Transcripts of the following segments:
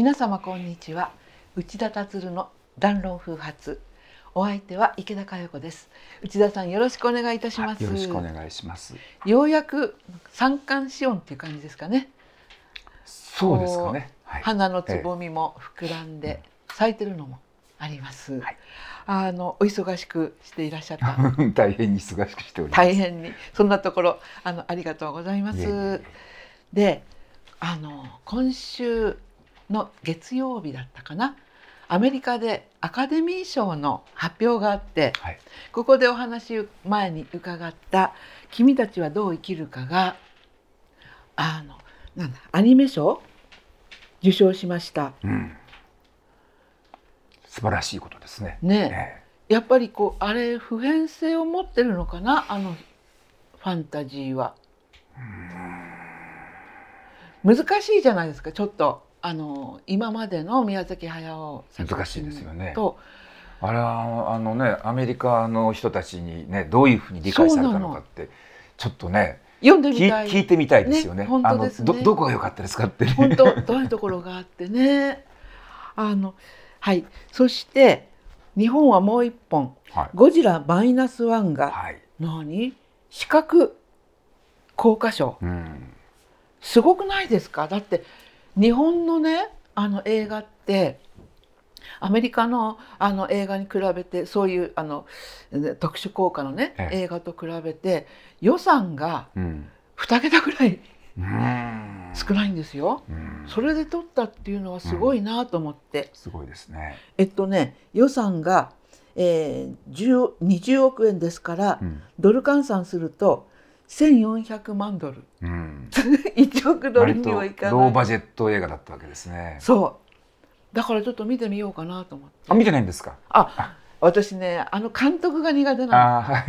皆様こんにちは内田達郎の談論風発お相手は池田佳代子です内田さんよろしくお願いいたします、よろしくお願いしますようやく三寒四温っていう感じですかねそうですかね、はい、花のつぼみも膨らんで、えー、咲いてるのもあります、はい、あのお忙しくしていらっしゃった 大変に忙しくしております大変にそんなところあのありがとうございますであの今週の月曜日だったかなアメリカでアカデミー賞の発表があって、はい、ここでお話前に伺った「君たちはどう生きるかが」あのなんだアニメ賞受賞しました、うん、素晴らしいことですね。ね、えー、やっぱりこうあれ普遍性を持ってるのかなあのファンタジーは。難しいじゃないですかちょっと。あの今までの宮崎駿難しいですよねとあれはあのねアメリカの人たちにねどういうふうに理解されたのかってちょっとね読んでみたい聞いてみたいですよね。ね本当です、ね、どどこが良かったですかって、ね、本当どういうところがあってね。あのはいそして日本はもう一本、はい、ゴジラマイナスワンが、はい、何視覚硬化症、うん、すごくないですかだって日本のねあの映画ってアメリカのあの映画に比べてそういうあの特殊効果のね、ええ、映画と比べて予算が2桁ぐらい、うん、少ないんですよ、うん、それで撮ったっていうのはすごいなと思って、うん、すごいですねえっとね予算が、えー、20億円ですから、ドル換算すると1400万ドル、うん、1 億ドルにはいかないローバジェット映画だったわけですねそうだからちょっと見てみようかなと思ってあ見てないんですかあ私ねあの監督が苦手なの、はい、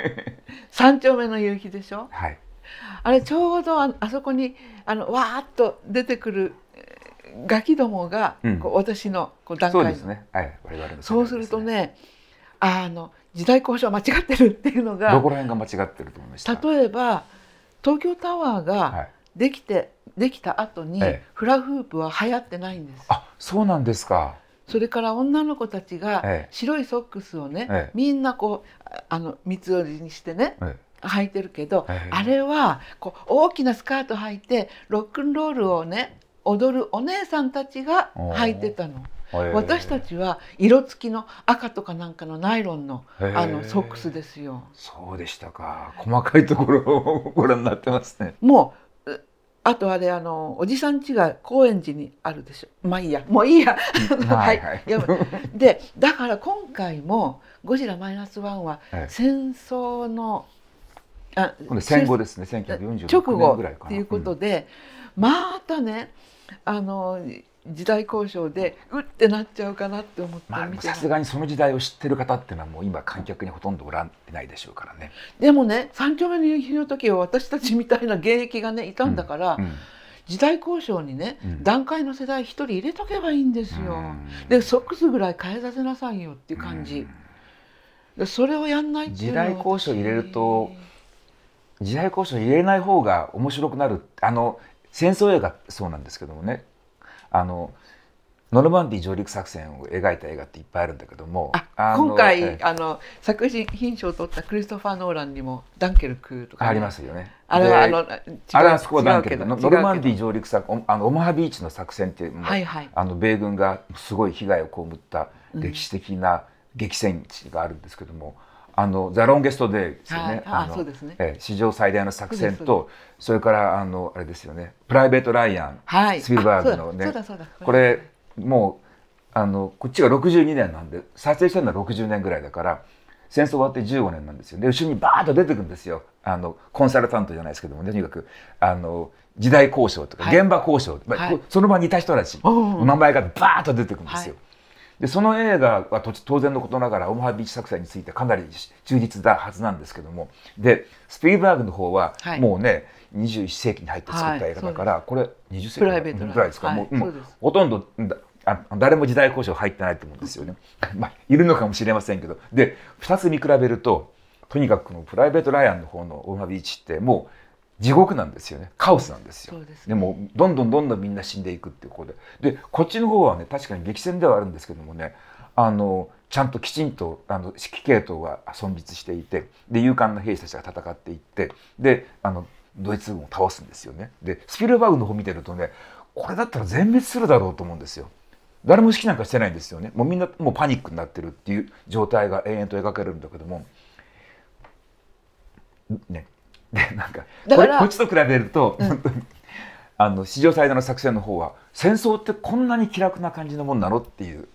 三丁目の夕日でしょ、はい、あれちょうどああそこにあのわーっと出てくるガキどもが、うん、こう私のこう段階そうですね、はい、我々の、ね、そうするとねあの時代交渉間違ってるっていうのがどこら辺が間違ってると思いました例えば東京タワーができて、はい、できた後に、フラフープは流行ってないんですあそうなんですかそれから女の子たちが白いソックスをね、え、みんなこうあの三つ折りにしてね、履いてるけど、あれはこう大きなスカート履いてロックンロールをね踊るお姉さんたちが履いてたの。私たちは色付きの赤とかなんかのナイロンのあのソックスですよそうでしたか細かいところをご覧になってますねもうあとあれあのおじさん家が高円寺にあるでしょまあいいやもういいや はい、はい、でだから今回も「ゴジラマイナスワンは戦争の、はい、戦後ですね1 9 4 5年ぐらいかな直後っていうことで、うん、またねあの時代交渉でうってなっちゃうかなって思ってさすがにその時代を知ってる方っていうのはもう今観客にほとんどおらんないでしょうからねでもね三丁目の夕日の時は私たちみたいな現役がねいたんだから、うんうん、時代交渉にね、うん、段階の世代一人入れとけばいいんですよ、でソックスぐらい変えさせなさいよっていう感じ、でそれをやんないっていう時代交渉入れると時代交渉入れない方が面白くなるあの戦争映画そうなんですけどもねあのノルマンディ上陸作戦を描いた映画っていっぱいあるんだけども今回、ええ、あの作品賞を取ったクリストファー・ノーランにも「ダンケルク」とか、ね、ありますよねあれはあのあれはそこはダンケルクノルマンディ上陸作あのオマハビーチの作戦っていう、はいはい、あの米軍がすごい被害を被った歴史的な激戦地があるんですけども、あのザロンゲストデですよね。あそうですね、え史上最大の作戦とそれからあのあれですよね。プライベートライアン、はい、スピルバーグのね。これもうあのこっちが62年なんで撮影したのは60年ぐらいだから戦争終わって15年なんですよ。で後ろにバーッと出てくるんですよ。あのコンサルタントじゃないですけども、ね、とにかくあの時代交渉とか現場交渉、はい、まあ、その場にいた人たち、名前がバーッと出てくるんですよ。はいでその映画は当然のことながらオマハビーチ作戦についてかなり忠実だはずなんですけどもでスピルバーグの方はもうね、はい21世紀に入って作った映画だから、はい、これ20世紀ぐらいですか、はい、もうほとんどあ誰も時代交渉入ってないと思うんですよね。まあ、いるのかもしれませんけどで2つ見比べるととにかくこのプライベート・ライアンの方のオーマビーチってもう地獄なんですよねカオスなんですよ、ね、でもどんどんどんどんみんな死んでいくっていうことででこっちの方はね確かに激戦ではあるんですけどもねあのちゃんときちんとあの指揮系統が存立していてで勇敢な兵士たちが戦っていってであのドイツ軍を倒すんですよねでスピルバーグの方見てるとねこれだったら全滅するだろうと思うんですよ誰も指揮なんかしてないんですよねもうみんなもうパニックになってるっていう状態が延々と描かれるんだけどもねで なんかこれこっちと比べると、うん、本当にあの史上最大の作戦の方は戦争ってこんなに気楽な感じのもんなのっていう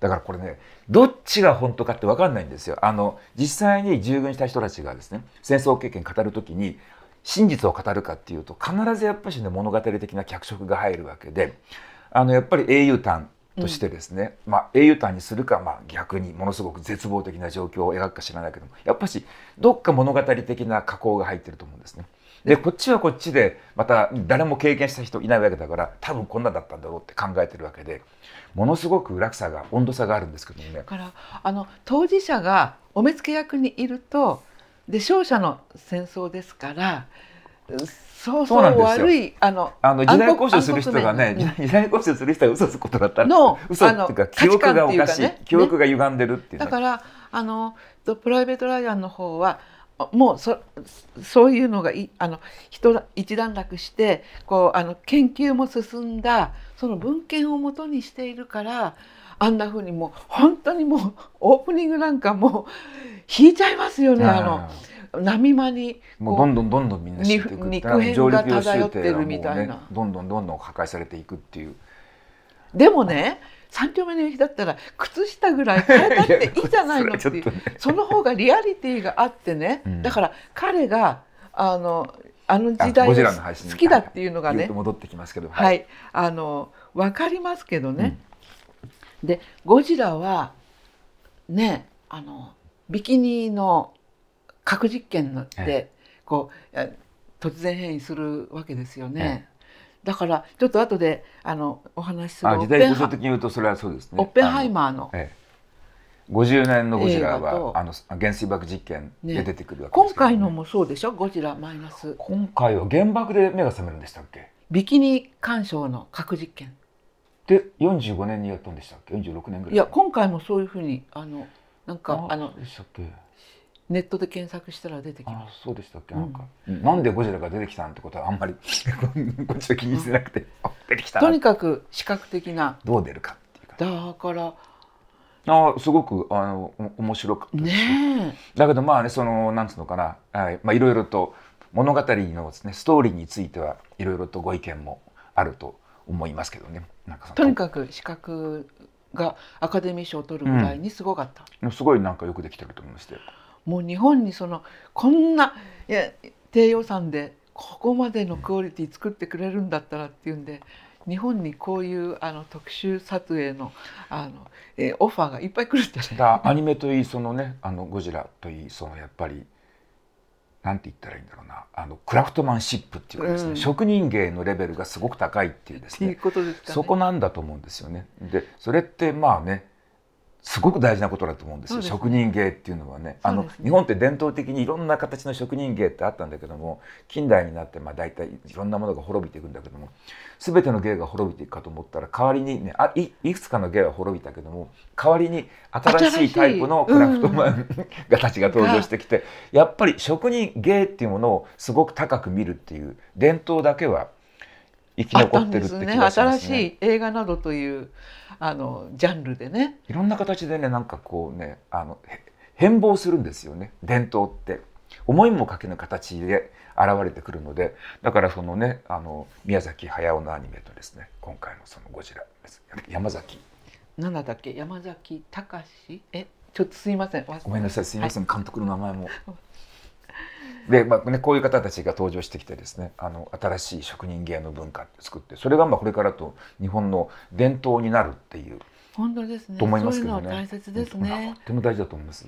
だからこれねどっちが本当かって分かんないんですよあの実際に従軍した人たちがですね戦争経験語る時に真実を語るかっていうと必ずやっぱしね物語的な脚色が入るわけであのやっぱり英雄譚としてですね、うん、まあ、英雄譚にするか、まあ、逆にものすごく絶望的な状況を描くか知らないけどもやっぱしどっか物語的な加工が入ってると思うんですね。でこっちはこっちでまた誰も経験した人いないわけだから多分こんなだったんだろうって考えてるわけでものすごく落差が温度差があるんですけどもね。だからあの当事者がお目付け役にいるとで勝者の戦争ですからそうそう悪いあのあの時代交渉する人がね 時代交渉する人が嘘つくことだったらの嘘っていうか記憶がおかしい、ね、記憶が歪んでるっていう、ね、だからあのプライベート・ライアンの方はもうそそういうのがいあの一一段落してこうあの研究も進んだその文献をもとにしているからあんなふうにもう本当にもうオープニングなんかもう引いちゃいますよねあの。波間にもうどんどんどんどんみんな死んでいく肉片が漂ってるみたいな、ね、どんどんどんどん破壊されていくっていうでもね3丁目の日だったら靴下ぐらい変えたっていいじゃないのって ね、その方がリアリティがあってね、うん、だから彼があのあの時代好きだっていうのがね、戻ってきますけど、はい、はい、あの分かりますけどね、うん、でゴジラはねあのビキニの核実験のってこう突然変異するわけですよね。だからちょっと後であのお話しする時代的に言うとそれはそうですね。オッペンハイマーの50年のゴジラはあの原水爆実験で出てくるわけ、ねね、今回のもそうでしょゴジラマイナス今回は原爆で目が覚めるんでしたっけビキニ干渉の核実験で45年にやったんでしたっけ46年ぐらいいや今回もそういうふうにあのなんかあのでしたっけネットで検索したら出てきます。そうでしたっけ、なんか、うん、なんでゴジラが出てきたんってことはあんまり こっちは気にしてなくて、出てきた。とにかく視覚的な。どう出るかっていうか。だから。あすごくあの面白くて、ね、だけどまあねそのなんつうのかな、はいまあ、いろいろと物語のですねストーリーについてはいろいろとご意見もあると思いますけどねとにかく視覚がアカデミー賞を取るぐらいにすごかった、うん、すごいなんかよくできてると思いましたよ。もう日本にそのこんないや低予算でここまでのクオリティ作ってくれるんだったらっていうんで日本にこういうあの特集撮影のあの、えー、オファーがいっぱい来るってだアニメといいそのねあのゴジラといいそのやっぱりなんて言ったらいいんだろうなあのクラフトマンシップっていうかですね、うん、職人芸のレベルがすごく高いっていうですね、ね、そこなんだと思うんですよね。でそれってまあねすごく大事なことだと思うんですよ、ね、職人芸っていうのはねあの、日本って伝統的にいろんな形の職人芸ってあったんだけども近代になってまあ大体いろんなものが滅びていくんだけども全ての芸が滅びていくかと思ったら代わりにねあいいくつかの芸は滅びたけども代わりに新しいタイプのクラフトマン、うん、たちが登場してきてやっぱり職人芸っていうものをすごく高く見るっていう伝統だけは生き残ってるって気がしますね。し映画などというあのジャンルでね。いろんな形でねなんかこうねあの変貌するんですよね伝統って。思いもかけぬ形で現れてくるのでだからそのねあの宮崎駿のアニメとですね今回のその「ゴジラ」です山崎。なんだっけ山崎隆えちょっとすいませんごめんなさいすいません、はい、監督の名前もで、まあね、こういう方たちが登場してきてですねあの新しい職人芸の文化作ってそれがまあこれからと日本の伝統になるっていう本当ですねと思いますけどね。大切ですねとても大事だと思います。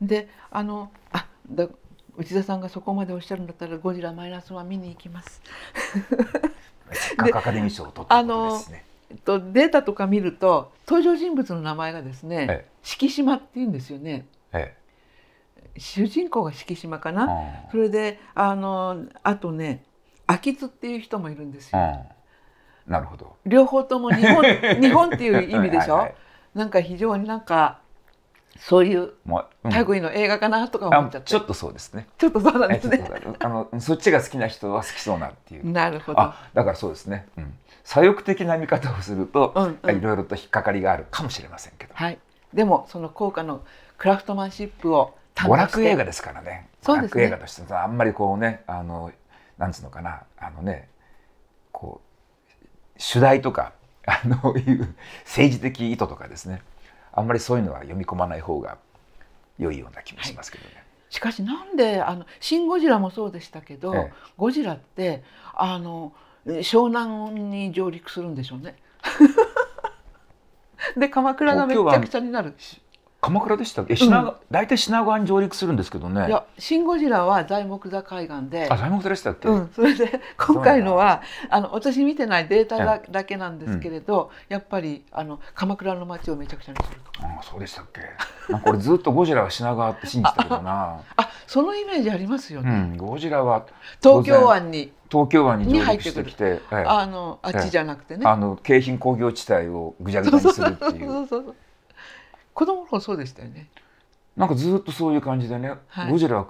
であのあだ内田さんがそこまでおっしゃるんだったら「ゴジラマイナスは見に行きます。せっかくアカデミー賞を取ったことですね。とデータとか見ると登場人物の名前がですね、ええ、敷島って言うんですよね。ええ主人公が敷島かな、それであのあとね秋津っていう人もいるんですよ。なるほど両方とも日本 日本っていう意味でしょはい、なんか非常になんかそういう類の映画かなとか思っちゃって、ちょっとそうですねちょっとそうなんですねあのそっちが好きな人は好きそうなっていうなるほどだからそうですね、うん、左翼的な見方をすると、いろいろと引っかかりがあるかもしれませんけど、はい、でもその効果のクラフトマンシップを娯楽映画ですからねそう娯楽映画として、あんまりこうねあのなんつうのかなあのねこう主題とか あのいう政治的意図とかですねあんまりそういうのは読み込まない方が良いような気もしますけどね。はいしかしなんであの「シン・ゴジラ」もそうでしたけど、ええ、ゴジラってあの湘南に上陸するんでしょうね。で鎌倉がめちゃくちゃになる。鎌倉でしたっけ品、大体品川に上陸するんですけどねいや「シン・ゴジラ」は材木座海岸であ材木座でしたっけ、うん、それで 今回のはあの私見てないデータだだけなんですけれど、うん、やっぱりあの鎌倉の街をめちゃくちゃにするとあそうでしたっけなんか俺ずっとゴジラは品川って信じたけどな あそのイメージありますよね、うん、ゴジラは東京湾に東京湾に上陸してきて、はい、あのあっちじゃなくてね、あの京浜工業地帯をぐちゃぐちゃにするっていそうそうそう子供の頃そうでしたよねなんかずっとそういう感じでね、はい、ゴジラ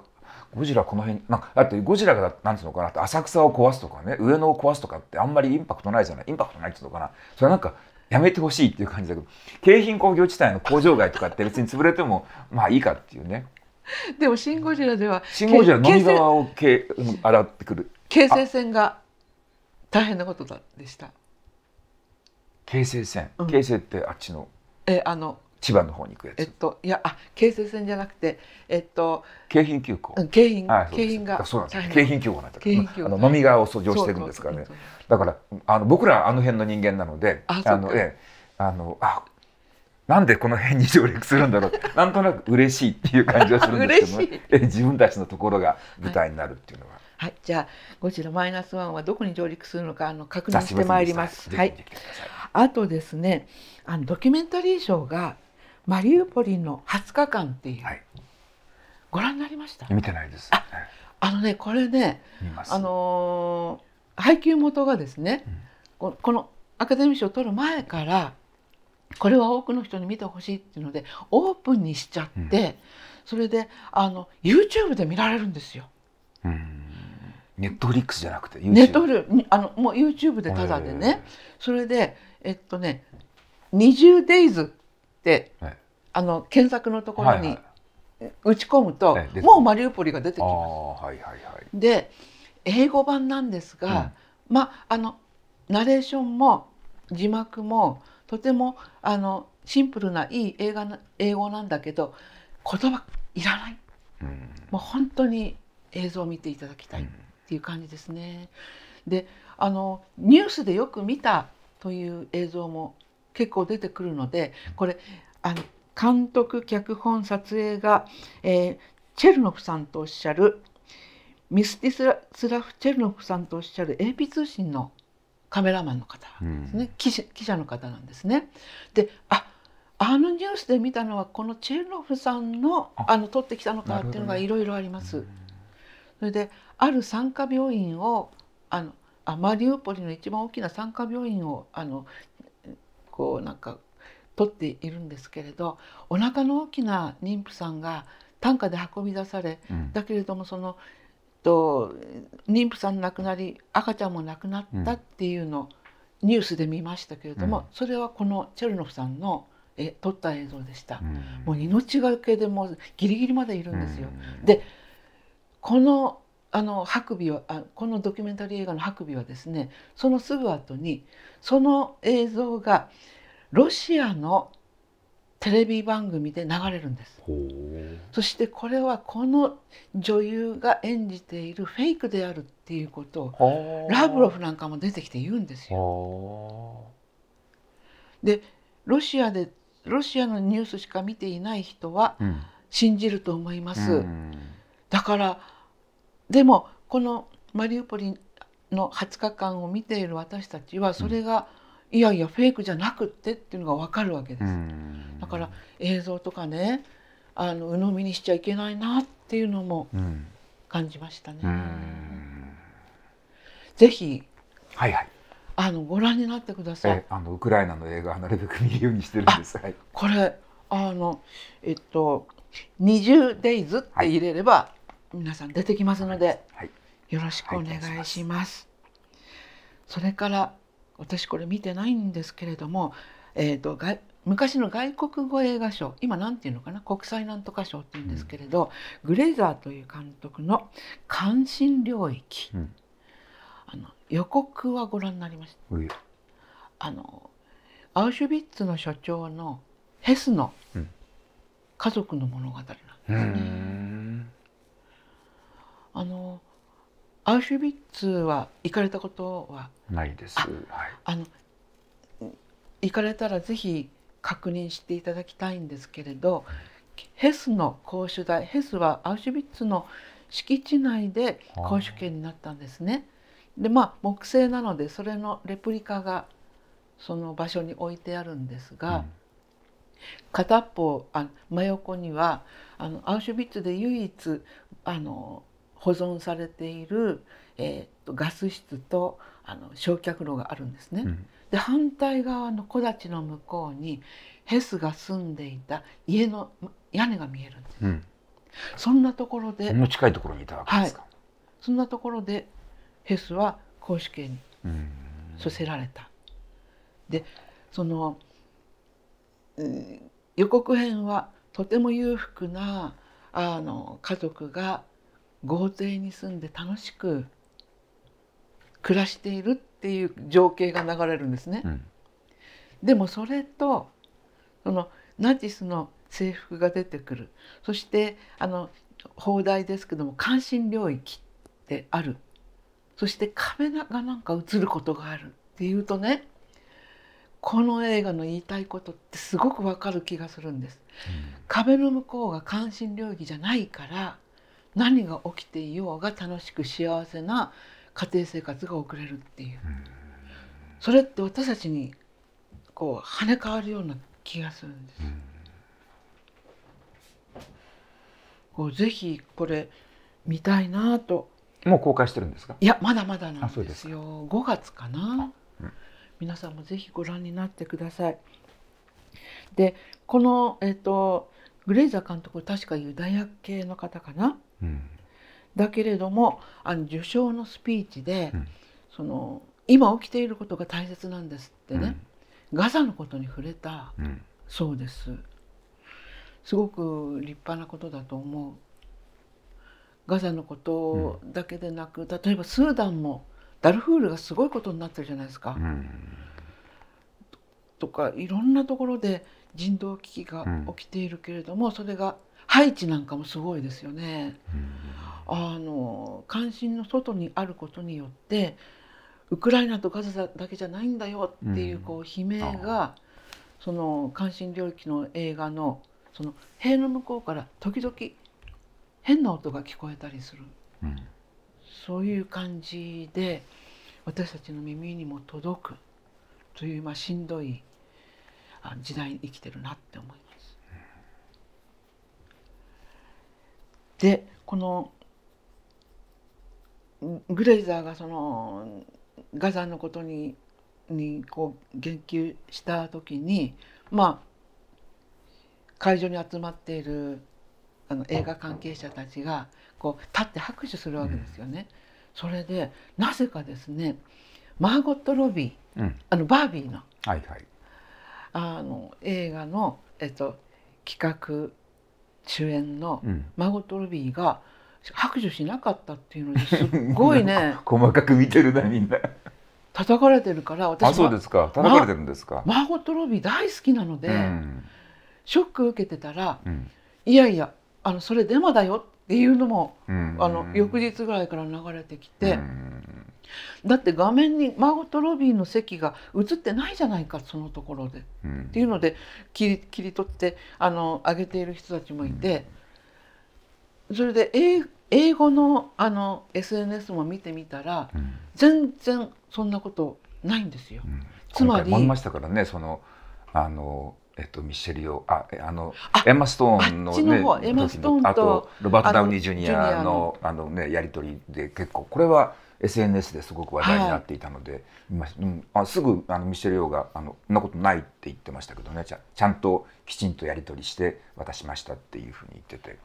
ゴジラこの辺なんかだってゴジラがなんつうのかな浅草を壊すとかね上野を壊すとかってあんまりインパクトないじゃないインパクトないっていうのかなそれなんかやめてほしいっていう感じだけど京浜工業地帯の工場街とかって別に潰れてもまあいいかっていうねでも「シン・ゴジラ」では「シン・ゴジラ」の海側をけ洗ってくる京成線が大変なことでした京成線京成ってあっちのえあの千葉の方に行くやつ。えっと、いや、あ、京成線じゃなくて、えっと。京浜急行。京浜。京浜が。そうなんです。京浜急行なんだけど、あの、飲み側を遡上してるんですからね。だから、あの、僕らあの辺の人間なので、あの、ええ、あの、あ。なんでこの辺に上陸するんだろう なんとなく嬉しいっていう感じがするんですけど、ね え自分たちのところが舞台になるっていうのは。はい、はい、じゃあゴジラマイナスワンはどこに上陸するのかあの確認してまいりますはい。あとですね、あのドキュメンタリー賞がマリウポリの20日間っていう、はい、ご覧になりました見てないですああのねこれねあのー、配給元がですね、うん、このアカデミー賞を取る前からこれは多くの人に見てほしいっていうのでオープンにしちゃって、うん、それであの YouTube で見られるんですよ。うんネットフリックスじゃなくて、YouTube、ネットフリあのもう YouTube でただでね、それでえっとね「20days」、はい、あの検索のところに打ち込むと、はいはい、もうマリウポリが出てきます。はいはいはい、で英語版なんですが、うん、まあのナレーションも字幕もとてもあのシンプルないい映画な英語なんだけど言葉いらない、うん、もう本当に映像を見ていただきたいっていう感じですね。うん、であのニュースでよく見たという映像も結構出てくるのでこれあの監督脚本撮影が、えー、チェルノフさんとおっしゃるミスティスラスラフ・チェルノフさんとおっしゃる AP 通信のカメラマンの方ですね、うん、記者記者の方なんですね。でああのニュースで見たのはこのチェルノフさんのあの撮ってきたのかっていうのがいろいろあります。ね、それである産科病院をあのあマリウポリの一番大きな産科病院をあのこうなんか取っているんですけれどお腹の大きな妊婦さんが担架で運び出され、うん、だけれどもそのと妊婦さん亡くなり赤ちゃんも亡くなったっていうの、うん、ニュースで見ましたけれども、うん、それはこのチェルノフさんのえ撮った映像でした、もう命がけでもギリギリまでいるんですよ。でこのあの白尾はあこのドキュメンタリー映画の「白ビはですねそのすぐ後にその映像がロシアのテレビ番組で流れるんですそしてこれはこの女優が演じているフェイクであるっていうことをラブロフなんかも出てきて言うんですよ。でロシアでロシアのニュースしか見ていない人は信じると思います。だからでもこのマリウポリの20日間を見ている私たちはそれが、うん、いやいやフェイクじゃなくってっていうのが分かるわけです。だから映像とかねあの鵜呑みにしちゃいけないなっていうのも感じましたね。ぜひ、はいはい、あのご覧になってください。あのウクライナの映画なるべく見るようにしてるんです。これあのえっと20 days って入れれば、はい皆さん出てきますので、はい、よろしくお願いします。それから私これ見てないんですけれども、えーと、昔の外国語映画賞今何て言うのかな国際なんとか賞って言うんですけれど、うん、グレイザーという監督の「関心領域」うん、あの予告はご覧になりました、あのアウシュビッツの所長のヘスの家族の物語なんですね。あのアウシュビッツは行かれたことはないです。はい、あの行かれたらぜひ確認していただきたいんですけれど、ヘスの公主台ヘスはアウシュビッツの敷地内で公主権になったんですね。でまあ木製なのでそれのレプリカがその場所に置いてあるんですが、うん、片っぽあ真横にはあのアウシュビッツで唯一あの保存されている、えー、とガス室とあの焼却炉があるんですね。うん、で反対側の木立の向こうにヘスが住んでいた家の屋根が見えるんです。うん、そんなところでそんな近いところにいたわけですか、はい、そんなところでヘスは公子刑に処せられた。でその、うん、予告編はとても裕福なあの家族が豪邸に住んで楽しく暮らしているっていう情景が流れるんですね。うん、でもそれとそのナチスの制服が出てくるそしてあの砲台ですけども関心領域ってあるそして壁がなんか映ることがあるっていうとねこの映画の言いたいことってすごくわかる気がするんです、うん、壁の向こうが関心領域じゃないから何が起きていようが楽しく幸せな家庭生活が送れるっていう、それって私たちにこう跳ね返るような気がするんです。こうぜひこれ見たいなともう公開してるんですかいやまだまだなんですよです5月かな、うん、皆さんもぜひご覧になってくださいでこのえっ、ー、とグレイザー監督確かユダヤ系の方かなだけれどもあの受賞のスピーチで、その今起きていることが大切なんですってね、ガザのことに触れた、そうです。すごく立派なことだと思う。ガザのことだけでなく、例えばスーダンもダルフールがすごいことになってるじゃないですか。とかいろんなところで人道危機が起きているけれども、それがハイチなんかもすごいですよね。あの関心の外にあることによってウクライナとガザだけじゃないんだよっていうこう悲鳴が、その関心領域の映画のその塀の向こうから時々変な音が聞こえたりする、うん、そういう感じで私たちの耳にも届くという、まあ、しんどい時代に生きてるなって思います。でこのグレイザーがそのガザのことににこう言及した時にまあ会場に集まっているあの映画関係者たちがこう立って拍手するわけですよね。うん、それでなぜかですねマーゴット・ロビー、うん、あのバービーの,、はいはい、あの映画の、えっと、企画主演の孫ーゴト・ルビーが白状しなかったっていうのですごいね 細かく見てるなみんな叩かれてるから私あそうですか叩かれてるんですか、ま、マート・ルビー大好きなので、うん、ショック受けてたら、うん、いやいやあのそれデマだよっていうのも、うん、あの翌日ぐらいから流れてきて。うんだって画面にマーゴット・ロビーの席が映ってないじゃないかそのところで、うん、っていうので切り切り取ってあの上げている人たちもいて、うん、それで英英語のあの SNS も見てみたら、うん、全然そんなことないんですよ。つまり。ましたからねそのあのえっと、ミシェリオああのエマ・ストーンの,、ね、のエマストーンとあとロバート・ダウニー・ジュニアのあの、ね、やり取りで結構これは。SNS ですごく話題になっていたので、はいうん、あすぐあのミシェル・ヨーが「あのそんなことない」って言ってましたけどねちゃちゃんときちんとやり取りして渡しましたっていうふうに言ってて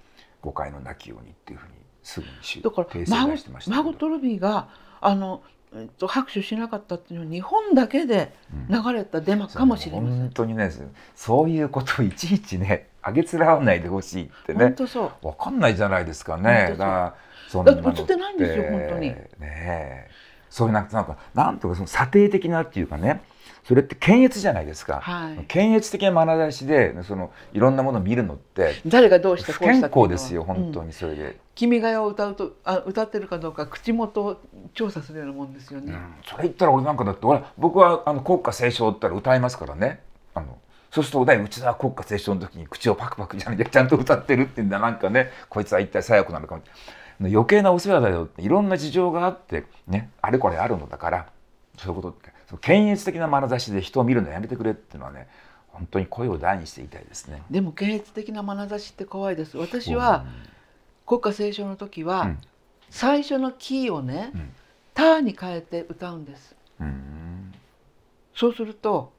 誤解のなきようにっていうふうにすぐにしだから訂正してましたマゴトルビーがあのえっと、拍手しなかったっていうのは日本だけで流れたデマかもしれません、うん、本当にねそういうことをいちいちねあげつらわないでほしいってね本当そう分かんないじゃないですかねだからそんなって映ってないんですよ本当に。ねそういうなんかなんとかその査定的なっていうかねそれって検閲じゃないですか、はい、検閲的な眼差しでそのいろんなものを見るのって誰がどうしてこうした不健康ですよ本当にそれで。うん、君が代を歌うとあ歌ってるかどうか口元調査するようなもんですよね、うん、それ言ったら俺なんかだって俺僕はあの国歌斉唱ったら歌いますからねあのそうするとお題ち田国歌斉唱の時に口をパクパクじゃなきゃちゃんと歌ってるっていうんだなんかねこいつは一体左翼なのかもしれな。余計なお世話だよっていろんな事情があってねあれこれあるのだからそういうことってその検閲的な眼差しで人を見るのやめてくれっていうのはね本当に声を大にして言いたいですねでも検閲的な眼差しって怖いです私は国家斉唱の時は、最初のキーをね、うん、ターに変えて歌うんです、うん、そうすると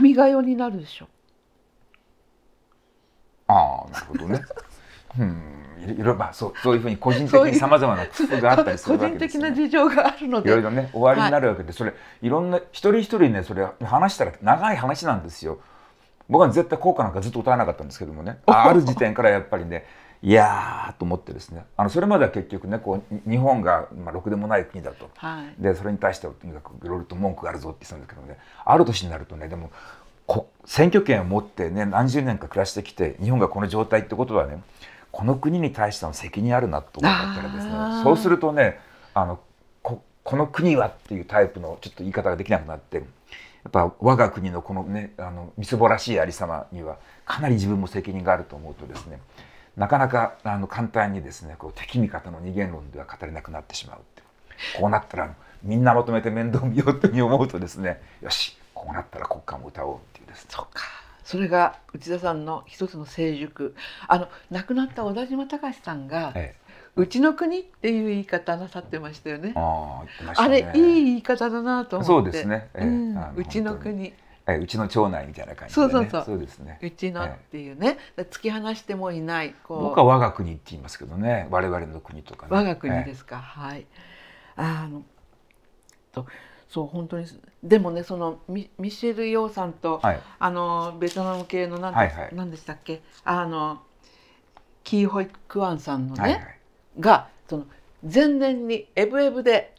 民がよになるでしょああなるほどねうんいろいろまあそうそういうふうに個人的にさまざまな工夫があったりするわけです、ね、個人的な事情があるのでいろいろね終わりになるわけで、はい、それいろんな一人一人ねそれ話したら長い話なんですよ。僕は絶対効果なんかずっと歌わなかったんですけどもね ある時点からやっぱりねいやと思ってですねあのそれまでは結局ねこう日本が、まあ、ろくでもない国だと、はい、でそれに対してとにかくいろいろと文句があるぞって言ってたんですけどねある年になるとねでも選挙権を持ってね何十年か暮らしてきて日本がこの状態ってことはねこの国に対しての責任あるなと思ったらですねそうするとねあのここの国はっていうタイプのちょっと言い方ができなくなってやっぱ我が国のこのねあのみすぼらしいありさまにはかなり自分も責任があると思うとですねなかなかあの簡単にですねこう敵味方の二元論では語れなくなってしまうこうなったらみんなまとめて面倒見ようって思うとですねよしこうなったら国家も歌おうっていうですね。それが内田さんの一つの成熟あの亡くなった小田島隆さんが、ええうちの国っていう言い方なさってましたよね。あ、たね、れいい言い方だなとそうですね。えうん、うちの国。えうちの町内みたいな感じ、ね、そうそうそう。そうですね。うちのっていうね、え突き放してもいない。こう僕は我が国って言いますけどね、我々の国とか、ね、我が国ですか。えはい。あのと、そう本当にでもねそのミミシェル・ヨーさんと、はい、あのベトナム系の何、はいはい、でしたっけあのキー・ホイ・クワンさんのね、はいはい、がその前年にエブエブで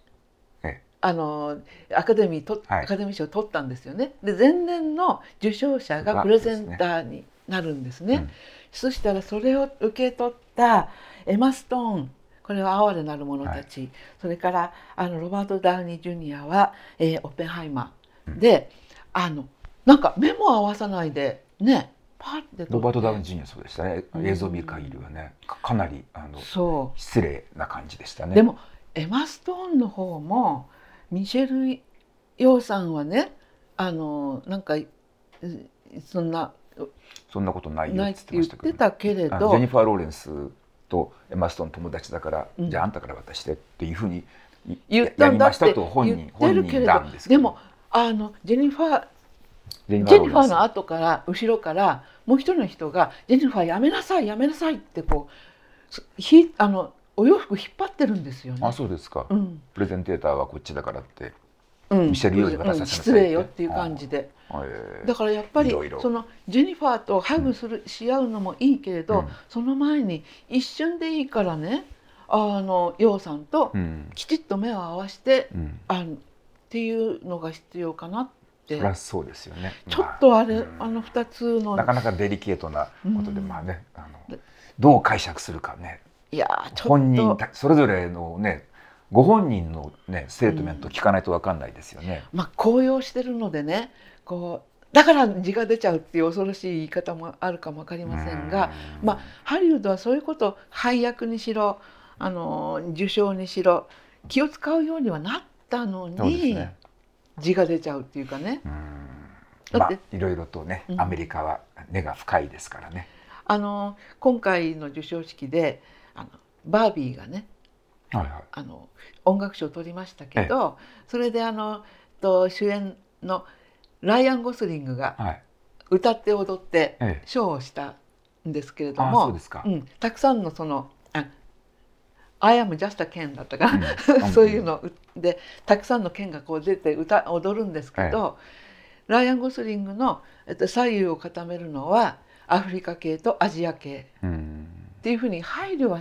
あのアカデミーと、はい、アカデミー賞を取ったんですよね。で前年の受賞者がプレゼンターになるんですね。すねうん、そしたらそれを受け取ったエマ・ストーンこれは哀れなる者たち、はい、それからあのロバート・ダウニー・ジュニアは、えー、オッペンハイマーで、うん、あのなんか目も合わさないでねパッてロバート・ダウニー・ジュニアそうでしたね映像を見る限りはね、うん、かなりあのそう失礼な感じでしたね。でもエマ・ストーンの方もミシェル・ヨウさんはねあのなんかそんなそんなことないよって言ってたけれど、ジェニファー・ローレンスとエマストの友達だから、うん、じゃああんたから渡してっていうふうに言ったんだって言ってるけれどでもあのジェニファージェニファーの後から後ろからもう一人の人が「ジェニファーやめなさいやめなさい」ってこうひあのお洋服引っ張ってるんですよね。あそうですか、うん、プレゼンテーターはこっちだからって見せるように私たちの、失礼よっていう感じで、だからやっぱりそのジェニファーとハグする、し合うのもいいけれど、その前に一瞬でいいからねあの陽さんときちっと目を合わせて、あのっていうのが必要かなって。そりゃそうですよね。ちょっとあれ、あの二つのなかなかデリケートなことで、まあねあのどう解釈するかね。いやちょっと本人それぞれのねご本人の、ね、ステートメント聞かないとわかんないですよね。うん、まあ、高揚してるのでねこうだから字が出ちゃうっていう恐ろしい言い方もあるかもわかりませんが、まあ、ハリウッドはそういうこと配役にしろあの受賞にしろ気を使うようにはなったのに、ね、字が出ちゃうっていうかね。だまあ、いろいろとね、アメリカは根が深いですからね。うん、あの今回の授賞式であのバービーがねはいはい、あの音楽賞を取りましたけど、それであのと主演のライアン・ゴスリングが歌って踊って賞をしたんですけれども、うん、たくさんのその「I am just a Ken」だったか、うん、そういうのでたくさんの剣がこう出て歌踊るんですけど、ライアン・ゴスリングの、えっと、左右を固めるのはアフリカ系とアジア系っていうふうに配慮は、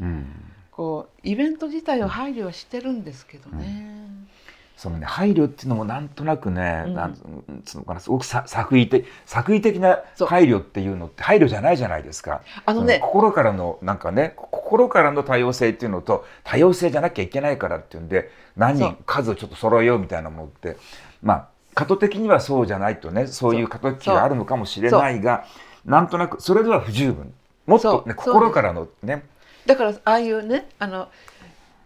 うんこうイベント自体を配慮はしてるんですけどね。うん、そのね配慮っていうのもなんとなくね、うん、なんつうのかなすごく作為的作為的な配慮っていうのって配慮じゃないじゃないですか。あのね心からのなんかね心からの多様性っていうのと多様性じゃなきゃいけないからっていうんで何人数をちょっと揃えようみたいなものってまあ過渡的にはそうじゃないとねそういう過渡期があるのかもしれないがなんとなくそれでは不十分もっと、ね、心からのねだからああいうねあの、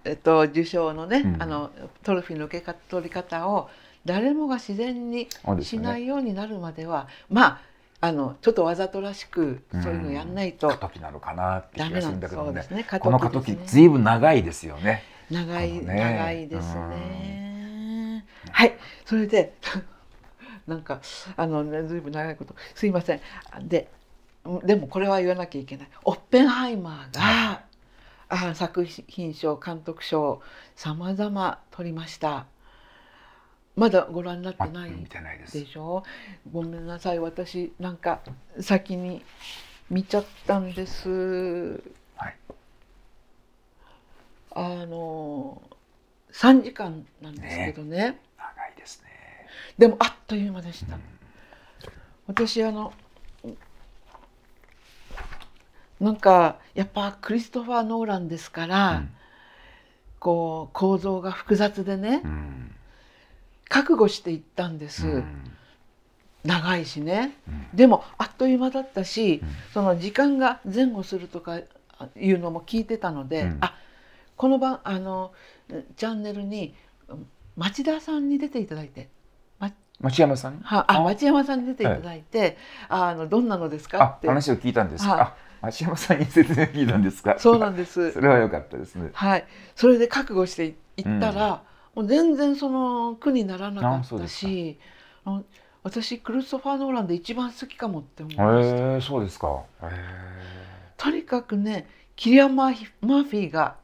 えっと、受賞のね、うん、あのトロフィーの受け取り方を誰もが自然にしないようになるまでは、ね、まああのちょっとわざとらしくそういうのやんないと、うん、過渡期なのかなって気がするんだけどねねねこの過渡期ずいぶん長いですよね長い、ね、長いですねはいそれで なんかあの、ね、ずいぶん長いことすいませんででもこれは言わなきゃいけないオッペンハイマーが、はいあ作品賞監督賞さまざま取りました。まだご覧になってないでしょごめんなさい私なんか先に見ちゃったんです、はい、あの3時間なんですけどね、ね、長いですねでもあっという間でした、うん、私あのなんかやっぱクリストファー・ノーランですから、うん、こう構造が複雑でね、うん、覚悟していったんです、うん、長いしね、でもあっという間だったし、その時間が前後するとかいうのも聞いてたので、うん、あこの番あのチャンネルに町田さんに出ていただいて。町山さんはあ町山さんに出ていただいて、あのどんなのですかって話を聞いたんですあ足山さんに説明聞いたんですかそうなんですそれは良かったですねはいそれで覚悟していったら、うん、もう全然その苦にならなかったし私クルストファー・ノーランで一番好きかもって思いました、えー、そうですか、えー、とにかくねキリアン・マーフィーが、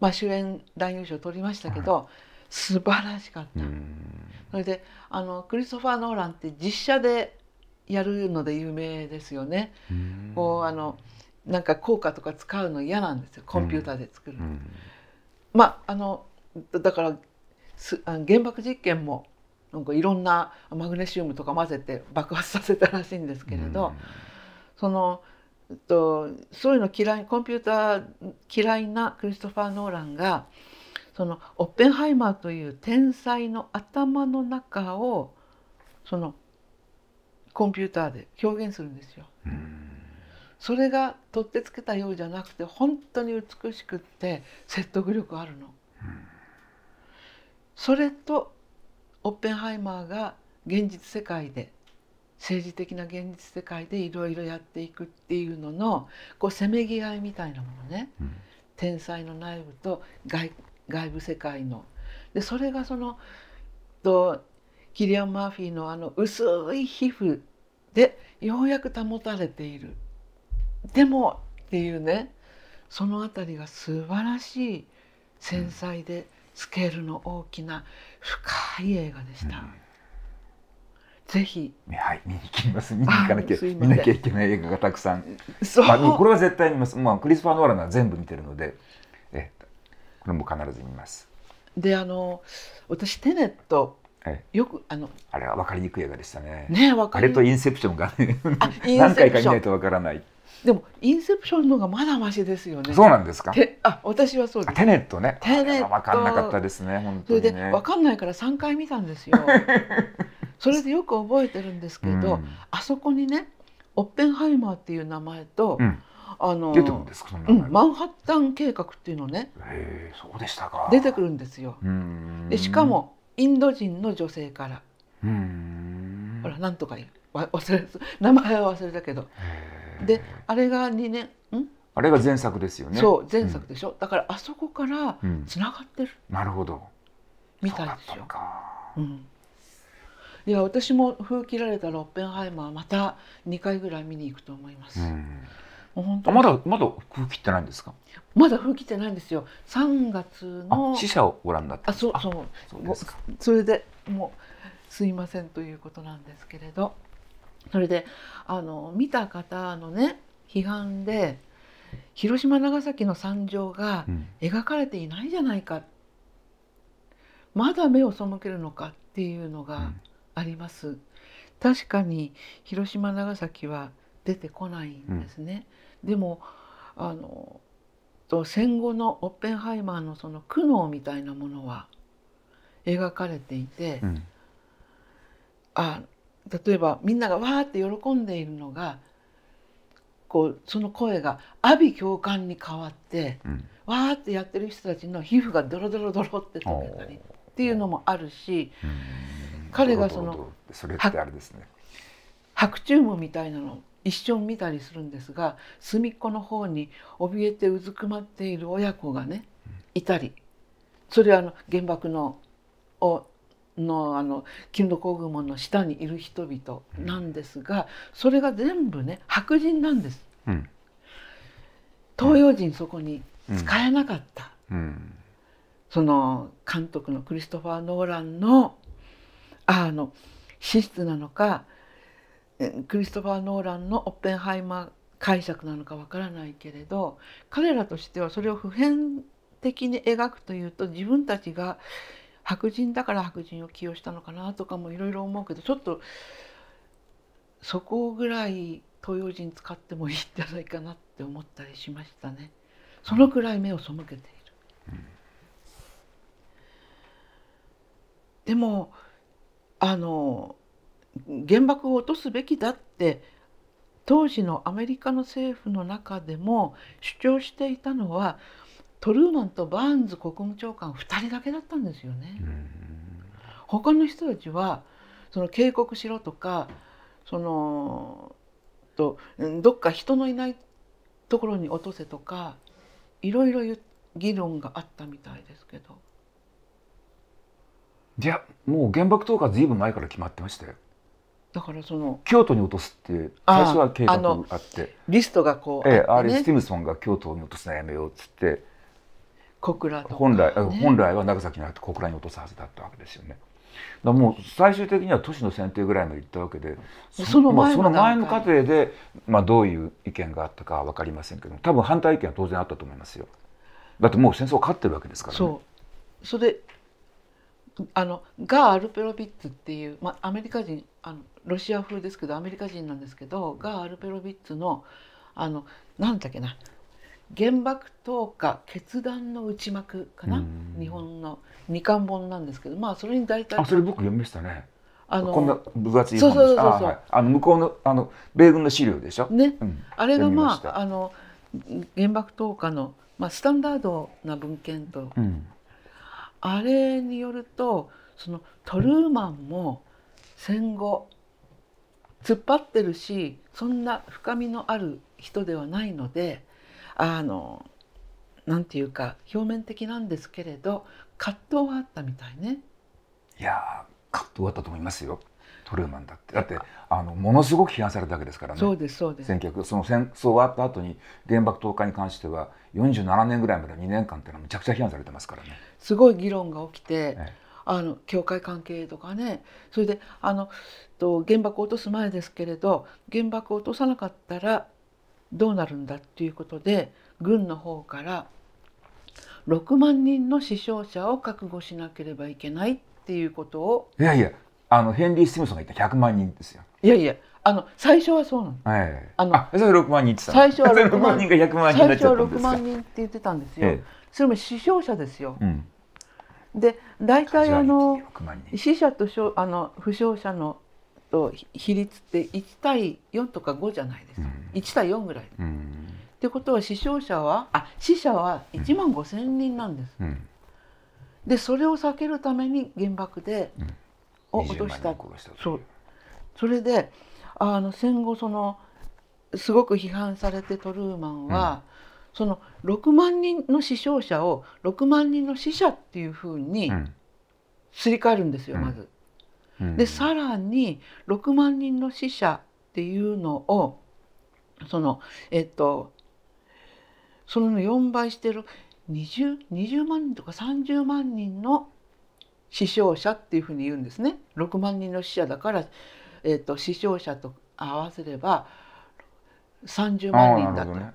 まあ、主演男優賞を取りましたけど、はい、素晴らしかったそれであのクリストファー・ノーランって実写でやるので有名ですよね。こうあのなんか効果とか使うの嫌なんですよコンピューターで作る、うんうん、まああのだからす原爆実験もなんかいろんなマグネシウムとか混ぜて爆発させたらしいんですけれど、うん、その、と、そういうの嫌いコンピューター嫌いなクリストファー・ノーランがそのオッペンハイマーという天才の頭の中をそのコンピューターで表現するんですよ。それが取ってつけたようじゃなくて本当に美しくって説得力あるの。それとオッペンハイマーが現実世界で政治的な現実世界でいろいろやっていくっていうののこうせめぎ合いみたいなものね、うん、天才の内部と外外部世界の。でそれがそのとキリアン・マーフィーのあの薄い皮膚でようやく保たれているでもっていうねその辺りが素晴らしい繊細でスケールの大きな深い映画でした。うん、ぜひ、はい見に行きます見に行かなきゃ見なきゃいけない映画がたくさんそう、まあ、これは絶対見ます、まあ、クリスパー・ノーランは全部見てるのでえこれも必ず見ますであの私テネットよくあのあれは分かりにくい映画でしたね。ねあれとインセプションが、ね、何回か見ないと分からない。でもインセプションの方がまだマシですよね。そうなんですか。あ、私はそうです。テネットね。テネット。分かんなかったですね。本当に、ね、それで分かんないから三回見たんですよ。それでよく覚えてるんですけど、うん、あそこにね、オッペンハイマーっていう名前と、うん、あの、うん、マンハッタン計画っていうのね。そうでしたか。出てくるんですよ。で、しかもインド人の女性からほらなんとかい忘れ名前は忘れたけどであれが2年んあれが前作ですよねそう前作でしょ、うん、だからあそこからつながってる、うん、なるほどみたいでしょう、か、うん、いや私も封切られたらオッペンハイマーまた2回ぐらい見に行くと思います、うんまだまだ封切ってないんですかまだ封切ってないんですよ3月の死者をご覧になって。あそうそうそれでもうすいませんということなんですけれどそれであの見た方のね批判で広島長崎の惨状が描かれていないじゃないか、うん、まだ目を背けるのかっていうのがあります、うん、確かに広島長崎は出てこないんですね、うんでもあの戦後のオッペンハイマーのその苦悩みたいなものは描かれていて、うん、あ例えばみんながわーって喜んでいるのがこうその声が阿鼻共感に変わって、うん、わーってやってる人たちの皮膚がドロドロドロって溶けたりっていうのもあるし、彼がそのそれってあれですね白昼夢みたいなの一瞬見たりするんですが隅っこの方に怯えてうずくまっている親子がねいたりそれはあの原爆のおのあの金属グ門の下にいる人々なんですがそれが全部ね白人なんです、うん、東洋人そこに使えなかった、うんうん、その監督のクリストファー・ノーランのあの資質なのかクリストファー・ノーランのオッペンハイマー解釈なのかわからないけれど彼らとしてはそれを普遍的に描くというと自分たちが白人だから白人を起用したのかなとかもいろいろ思うけどちょっとそこぐらい東洋人使ってもいいんじゃないかなって思ったりしましたね。そのくらい目を背けている。うん、でもあの原爆を落とすべきだって当時のアメリカの政府の中でも主張していたのはトルーマンとバーンズ国務長官2人だけだったんですよね。他の人たちはその警告しろとかそのとどっか人のいないところに落とせとかいろいろ議論があったみたいですけど。いやもう原爆投下ずいぶん前から決まってましたよ。だからその京都に落とすって最初は計画あってリストがこうあ、ね、ええ、アーリー・スティムソンが京都に落とすのはやめようっつって小倉と、ね、本来本来は長崎にゃって小倉に落とすはずだったわけですよね。だもう最終的には都市の選定ぐらいまでいったわけでその,、まあ、その前の過程で、まあ、どういう意見があったかは分かりませんけど多分反対意見は当然あったと思いますよだってもう戦争勝ってるわけですからね。それあのガー・アルペロビッツっていう、まあ、アメリカ人あのロシア風ですけどアメリカ人なんですけどガー・アルペロビッツのあのなんだっけな原爆投下決断の内幕かな、日本の二巻本なんですけどまあそれに大体あそれ僕読みましたねあのこんな分厚い本ですあ、はい、あの向こうのあの米軍の資料でしょね、うん、あれがまああの原爆投下の、まあ、スタンダードな文献とあれによるとそのトルーマンも戦後突っ張ってるしそんな深みのある人ではないのであのなんていうか表面的なんですけれど葛藤はあったみたいね。いや葛藤はあったと思いますよ。トルーマンだってだってあのものすごく批判されたわけですからねそうですそうです戦その戦争終わった後に原爆投下に関しては47年ぐらいまで2年間っていうのはむちゃくちゃ批判されてますからね。すごい議論が起きて、ええ、あの教会関係とかねそれであのと原爆を落とす前ですけれど原爆を落とさなかったらどうなるんだっていうことで軍の方から6万人の死傷者を覚悟しなければいけないっていうことをいやいやあのヘンリー・スティムソンが言った100万人ですよ。いやいやあの最初はそうなの。はい、あのあそれ6万人って最初は六万人が100 万人最初は六万人って言ってたんですよ。それも死傷者ですよ。うん、で大体あの死者とあの負傷者のと比率って一対四とか五じゃないですか、うん、対四ぐらい、うん、ってことは死傷者はあ死者は一万五千人なんです、うん、でそれを避けるために原爆で、を落とした,、そうそれであの戦後そのすごく批判されてトルーマンは、うん、その6万人の死傷者を6万人の死者っていうふうにすり替えるんですよ、うん、まず。でさらに6万人の死者っていうのをそのえっとその4倍してる 20, 20万人とか30万人の死傷者っていうふうに言うんですね6万人の死者だからえーと、死傷者と合わせれば30万人だと、ね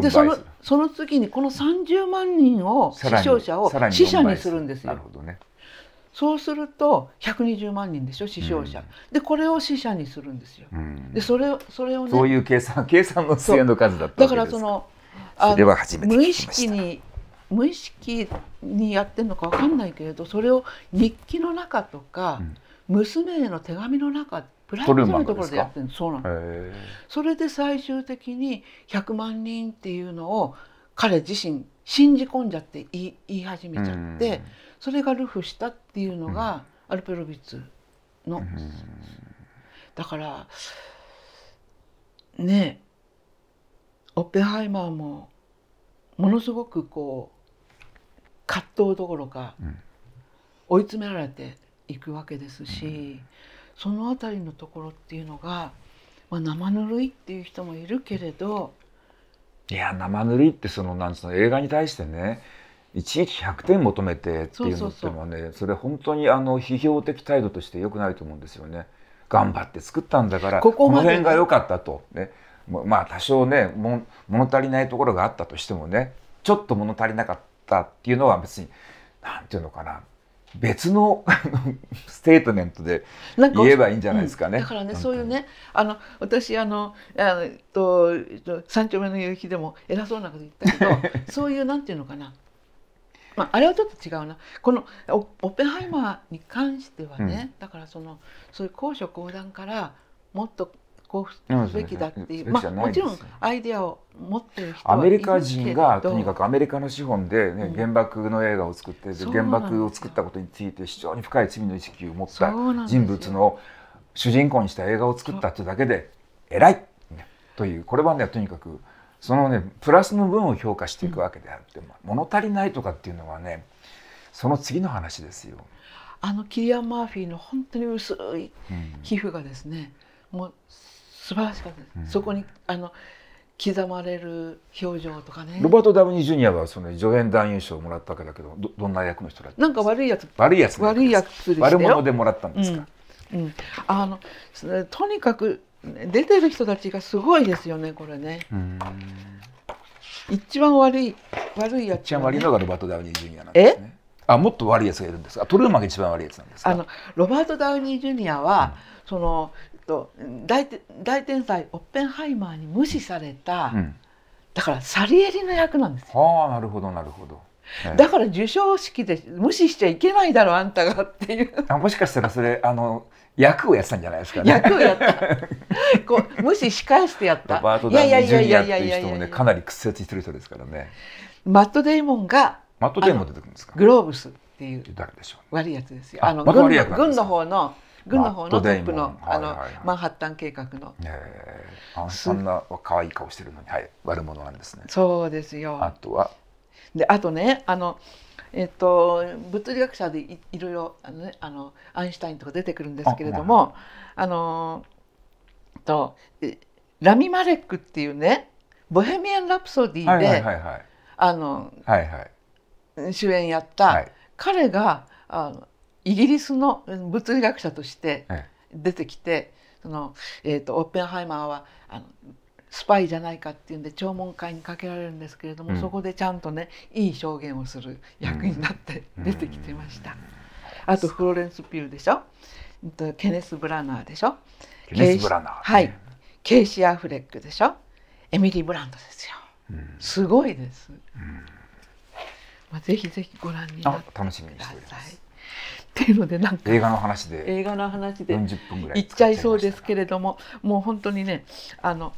でそのその次にこの30万人を死傷者を死者にするんですよ。なるほどねそうすると120万人でしょ死傷者、うん、でこれを死者にするんですよ。うん、でそれそれをねそういう計算 計算の末の数だったわけですだからそのあ無意識に無意識にやってるのか分かんないけれどそれを日記の中とか、娘への手紙の中プラジルのところでやってるそうなんそれで最終的に100万人っていうのを彼自身信じ込んじゃって言い言い始めちゃって、それがルフしたっていうのがアルペロビッツの、だからねオッペンハイマーもものすごくこう葛藤どころか追い詰められていくわけですし。うんその辺りのところっていうのが、まあ、生ぬるいっていう人もいるけれどいや生ぬるいってそのなんつうの映画に対してねいちいち100点求めてっていうのってもねそれ本当にあの批評的態度としてよくないと思うんですよね。頑張って作ったんだからここの辺が良かったと、ね、まあ多少ねも物足りないところがあったとしてもねちょっと物足りなかったっていうのは別に何て言うのかな別の ステートメントで言えばいいんじゃないですかね。かうん、だからねそういうねあの私あのえっと三丁目の夕日でも偉そうなこと言ったけど そういうなんていうのかな、まあ、あれはちょっと違うなこのオオペンハイマーに関してはね、うん、だからそのそういう高所高段からもっとこうすべきだっていう、うん、まあ、もちろんアイデアを持ってる人アメリカ人がとにかくアメリカの資本でね、うん、原爆の映画を作って原爆を作ったことについて非常に深い罪の意識を持った人物の主人公にした映画を作ったってだけで偉いというこれはねとにかくそのねプラスの分を評価していくわけであって、うん、物足りないとかっていうのはねその次の話ですよ。あのキリアン・マーフィーの本当に薄い皮膚がですね、うん、もう素晴らしかったです、うん、そこにあの刻まれる表情とかねロバート・ダウニー・ジュニアはその助演男優賞をもらったわけだけどどどんな役の人だったんですかなんか悪いやつ悪いやつ悪いやつ悪者でもらったんですか、うん、うん、あのとにかく出てる人たちがすごいですよねこれね一番悪い悪いやつ、ね、一番悪いのがロバート・ダウニー・ジュニアなんですねあもっと悪いやつがいるんですがトルーマンが一番悪いやつなんですあのロバート・ダウニー・ジュニアは、うん、そのと大大天才オッペンハイマーに無視された、うん、だからサリエリの役なんですよ。あなるほどなるほど。だから授賞式で無視しちゃいけないだろあんたがっていう あもしかしたらそれあの役をやってたんじゃないですかね役をやった こう無視し返してやったバート・ダウニー・ジュニアっていう人もねかなり屈折してる人ですからねマット・デイモンがマット・デイモン出てくるんですかグローブスっていう誰でしょう、ね、悪いやつですよあの軍の軍の方の軍の方のトップのあの、マンハッタン計画の。えそんな可愛い顔してるのに、はい、悪者なんですね。そうですよ。あとは。であとねあのえっと、物理学者でいいろいろあの、ね、あのアインシュタインとか出てくるんですけれどもあのとラミ・マレックっていうね「ボヘミアン・ラプソディで」で、はいはい、主演やった、はい、彼があのイギリスの物理学者として出てきて、そのえーと、オッペンハイマーはあのスパイじゃないかっていうんで聴聞会にかけられるんですけれども、うん、そこでちゃんとねいい証言をする役になって出てきてました。うん、あとフロレンス・ピルでしょケネス・ブラナーでしょケネス・ブラナー、ね、はいケイシア・フレックでしょエミリー・ブランドですよ、うん、すごいです、まあ、ぜひぜひご覧になってください。楽しみにしてますっていうのでなんか映画の話で映画の話で4分ぐらいいっちゃいそうですけれどももう本当にねあの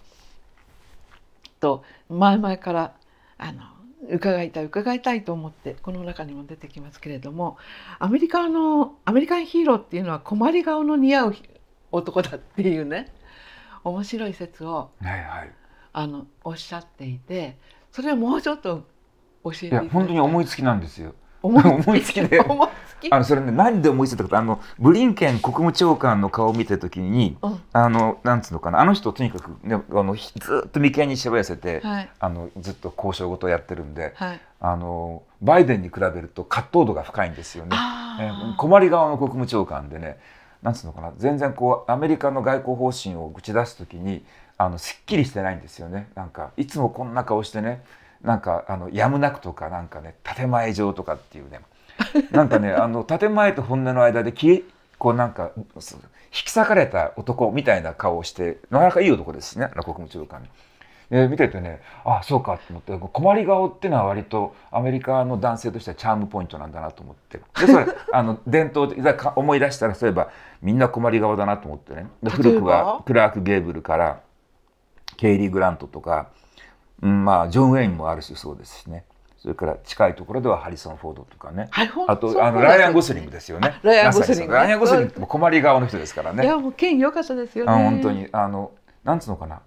と前々からあの伺いたい伺いたいと思ってこの中にも出てきますけれどもアメリカのアメリカンヒーローっていうのは困り顔の似合う男だっていうね面白い説を、はいはい、あのおっしゃっていてそれをもうちょっと教えていただきたい本当に思いつきなんですよ 思いつきで思いきあのそれね何で思いついたかあのブリンケン国務長官の顔を見てた時に、うん、あのなんつうのかなあの人とにかく、ね、あのずっと眉間にしゃべらせて、はい、あのずっと交渉事をやってるんで、はい、あのバイデンに比べると葛藤度が深いんですよね。え困り側の国務長官でねなんつうのかな全然こうアメリカの外交方針を打ち出す時にあのすっきりしてないんですよねなんかいつもこんな顔してねなんかあのやむなくとかなんかね建前上とかっていうねなんかねあの建前と本音の間できこうなんか引き裂かれた男みたいな顔をしてなかなかいい男ですねあ国務長官。え見ててねああそうかと思って困り顔っていうのは割とアメリカの男性としてはチャームポイントなんだなと思ってでそれ あの伝統的思い出したらそういえばみんな困り顔だなと思ってね古くはクラーク・ゲーブルからケイリー・グラントとか、うん、まあジョン・ウェインもあるしそうですしねそれから近いところではハリソン・フォードとかね。あとあのライアン・ゴスリングですよね。ライアン・ゴスリング。ライアン・ゴスリングも困り顔の人ですからね。いやもう剣良かったですよね。本当にあのなんつうのかな。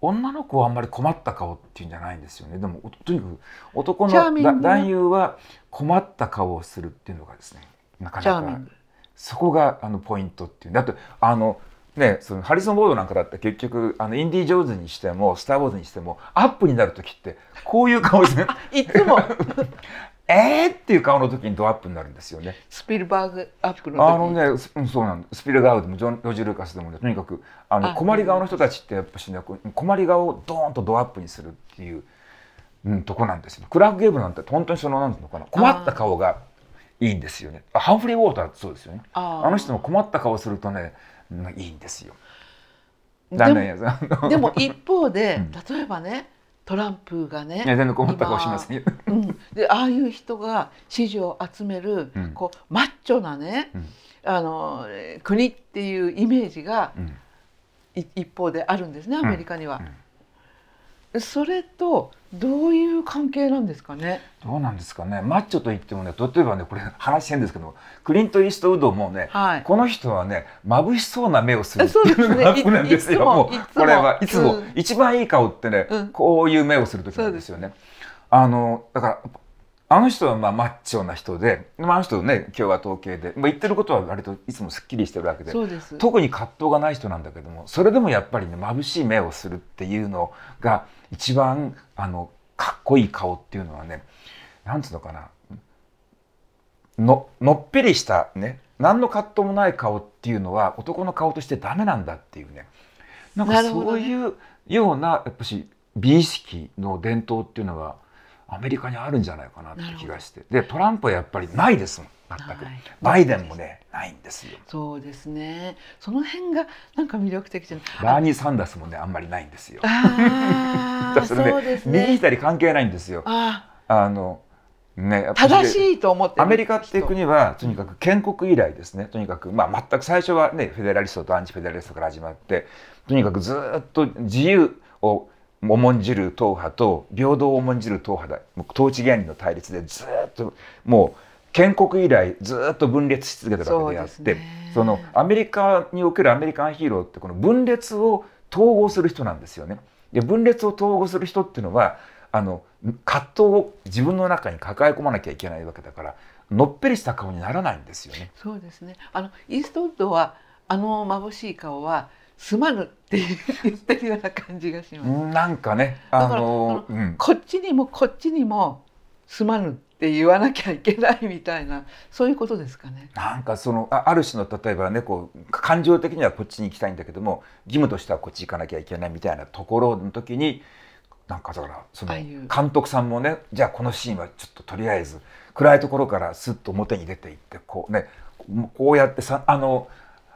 女の子はあんまり困った顔っていうんじゃないんですよね。でもとにかく男の男優は困った顔をするっていうのがですね。なかなかそこがあのポイントっていう。だとあのね、そのハリソン・ボードなんかだって結局あのインディ・ジョーズにしても「スター・ウォーズ」にしてもアップになる時ってこういう顔ですねいつも えーっていう顔の時にドアップになるんですよね。スピルバーグアップのあのね、うん、そうなんスピルバーグでもジョョージルーカスでもね、とにかくあの困り顔の人たちってやっぱしね、困り顔をドーンとドアップにするっていう、うん、とこなんですよ。クラック・ゲーブなんて本当にそのなんていうのかな、困った顔がいいんですよね。ハンフリー・ウォーターそうですよね。あの人も困った顔するとね、いいんですよ。でもでも一方で、例えばねトランプがね全然困ったしまうん、でああいう人が支持を集める、うん、こうマッチョなね、うん、あの国っていうイメージが、一方であるんですねアメリカには。それとどういう関係なんですかね。どうなんですかね。マッチョと言ってもね、例えばね、これ話変ですけど、クリントイーストウッドもね、はい、この人はね、眩しそうな目をするっていうのがアップなんすよ。もうこれはいつも、うん、一番いい顔ってね、こういう目をする時なんですよね。あのだからあの人はまあマッチョな人で、まあ、あの人ね共和統計で、まあ、言ってることは割といつもすっきりしてるわけで特に葛藤がない人なんだけどもそれでもやっぱりね眩しい目をするっていうのが一番あのかっこいい顔っていうのはねなんつうのかなののっぺりしたね何の葛藤もない顔っていうのは男の顔としてダメなんだっていうねなんかそういうような、やっぱし美意識の伝統っていうのはアメリカにあるんじゃないかなって気がしてでトランプはやっぱりないですもん全く、バイデンもねないんですよそうですねその辺がなんか魅力的じゃないラーニー・サンダースもねあんまりないんですよ それ、でね右左関係ないんですよあのね、正しいと思ってアメリカっていう国はとにかく建国以来ですねとにかく、まあ、全く最初は、ね、フェデラリストとアンチフェデラリストから始まってとにかくずっと自由を重んじる党派と平等を重んじる党派だ統治原理の対立でずっともう建国以来ずっと分裂し続けたわけであって、ね、そのアメリカにおけるアメリカンヒーローってこの分裂を統合する人なんですよね。で分裂を統合する人っていうのはあの葛藤を自分の中に抱え込まなきゃいけないわけだからのっぺりした顔にならないんですよね。そうですねあのイーストウッドはあの眩しい顔はすまぬって言ってるような感じがします。なんかね、あのーこっちにもこっちにもすまぬって言わなきゃいけないみたいなそういうことですかね。なんかそのある種の例えばねこう感情的にはこっちに行きたいんだけども義務としてはこっち行かなきゃいけないみたいなところの時に。なんかだからその監督さんもねじゃあこのシーンはちょっととりあえず暗いところからスッと表に出ていってこうねこうやってさあの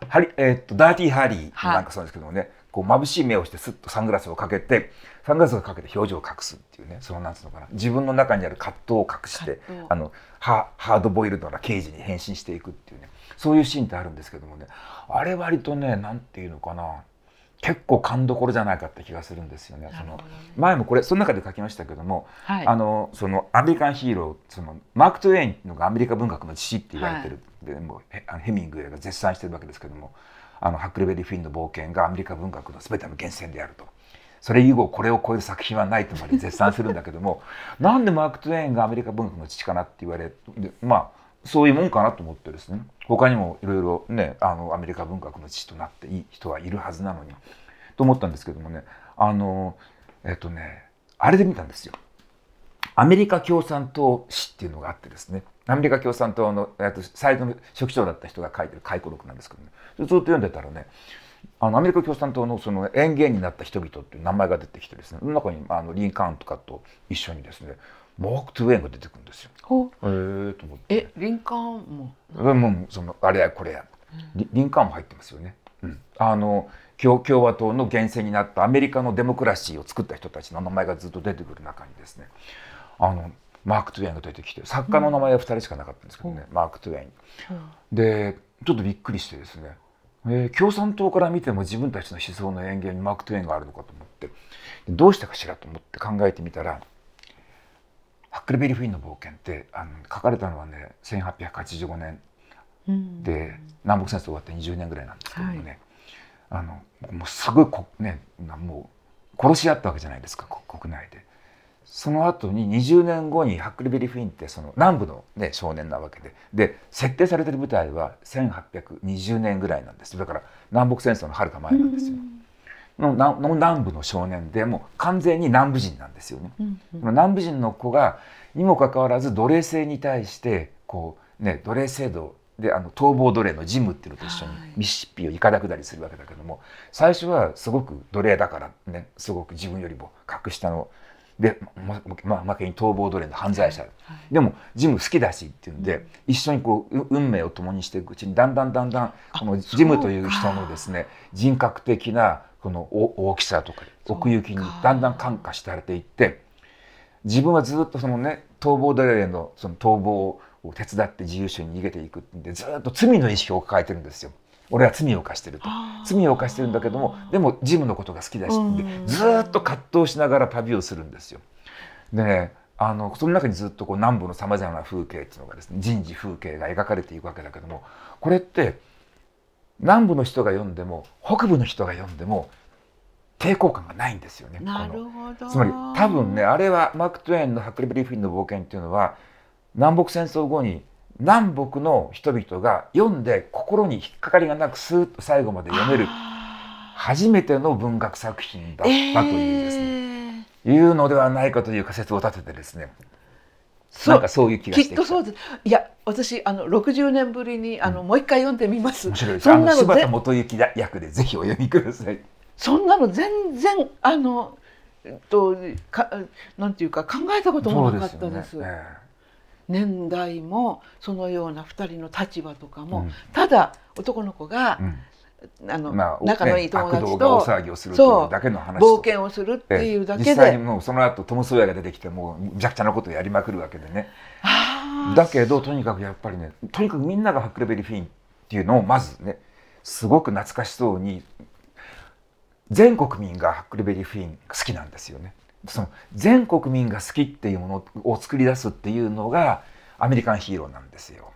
ハリえー、っとダーティーハリーなんかそうですけどもね、はい、こう眩しい目をしてすっとサングラスをかけてサングラスをかけて表情を隠すっていうねそのなんつうのかな自分の中にある葛藤を隠してあのハードボイルドな刑事に変身していくっていうねそういうシーンってあるんですけどもねあれ割とね何て言うのかな結構勘どころじゃないかって気がするんですよね。その前もこれその中で書きましたけども、はい、あのそのアメリカンヒーローそのマーク・トゥエインのがアメリカ文学の父って言われてる、はい、でもヘヘミングウェイが絶賛してるわけですけどもあのハクレベリー・フィンの冒険がアメリカ文学の全ての源泉であると。それ以後これを超える作品はないとまで絶賛するんだけども なんでマーク・トゥエインがアメリカ文学の父かなって言われまあそういうもんかなと思ってですね他にもいろいろねあのアメリカ文学の父となっていい人はいるはずなのにと思ったんですけどもねあのえっとねあれで見たんですよ。アメリカ共産党史っていうのがあってですねアメリカ共産党の最初の書記長だった人が書いてる回顧録なんですけどねずっと読んでたらねあのアメリカ共産党のその園芸になった人々っていう名前が出てきてですねその中にあのリンカーンとかと一緒にですねマーク・トゥウェインが出てくるんですよ。えと思ってえリンカーンももうそのあれやこれや、うん、リンカーンも入ってますよね。うん、あの共共和党の源泉になったアメリカのデモクラシーを作った人たちの名前がずっと出てくる中にですねあのマーク・トゥエンが出てきて作家の名前は2人しかなかったんですけどね、うん、マーク・トゥエン。でちょっとびっくりしてですね、えー、共産党から見ても自分たちの思想の園芸にマーク・トゥエンがあるのかと思ってどうしたかしらと思って考えてみたら。ハックルベリー・フィンの冒険」ってあの書かれたのはね1885年で、南北戦争終わって20年ぐらいなんですけどもね、はい、あのもうすごいこ、ね、もう殺し合ったわけじゃないですか国内で。その後に20年後にハックルベリー・フィンってその南部の、ね、少年なわけでで設定されてる舞台は1820年ぐらいなんですだから南北戦争のはるか前なんですよ。うんの南部の少年でも完全に南部人なんですよね。うんうん、南部人の子がにもかかわらず奴隷制に対してこう、ね、奴隷制度であの逃亡奴隷のジムっていうのと一緒にミシッピをいかだくだりするわけだけども、はい、最初はすごく奴隷だからねすごく自分よりも格下の、で、ままあ、負けに逃亡奴隷の犯罪者、はいはい、でもジム好きだしっていうんで、うん、一緒にこう運命を共にしていくうちにだんだんだんだんこのジムという人のですね人格的なこの大きさとか奥行きにだんだん感化しれていって自分はずっとそのね逃亡奴隷のその逃亡を手伝って自由主義に逃げていくってんでずっと罪の意識を抱えてるんですよ。俺は罪を犯してると罪を犯してるんだけどもでもジムのことが好きだしでずっと葛藤しながら旅をするんですよ。で、ね、あのその中にずっとこう南部のさまざまな風景っていうのがですね人事風景が描かれていくわけだけどもこれって南部の人が読んでも北部の人が読んでも抵抗感がないんですよね。なるほどつまり多分ねあれはマーク・トゥエンの「ハックリブリー・フィンの冒険」っていうのは南北戦争後に南北の人々が読んで心に引っかかりがなくスーッと最後まで読める初めての文学作品だったというですね、えー、いうのではないかという仮説を立ててですねなんかそういう気がしてきっとそうですいや私あの60年ぶりにあの、うん、もう一回読んでみます面白いですそんなの柴田元幸役でぜひお読みくださいそんなの全然あのとかなんていうか考えたこともなかったです。年代もそのような2人の立場とかも、うん、ただ男の子が、うん、あの、まあ、仲のいい友達と、ね、騒ぎをするとだけの話冒険をするっていうだけで実際にもうその後トム・ソーヤが出てきてもう弱ゃなことをやりまくるわけでねだけどとにかくやっぱりねとにかくみんながハックレベリー・フィンっていうのをまずねすごく懐かしそうに全国民がハックレベリー・フィン好きなんですよね。その全国民が好きっていうものを作り出すっていうのがアメリカンヒーローなんですよ。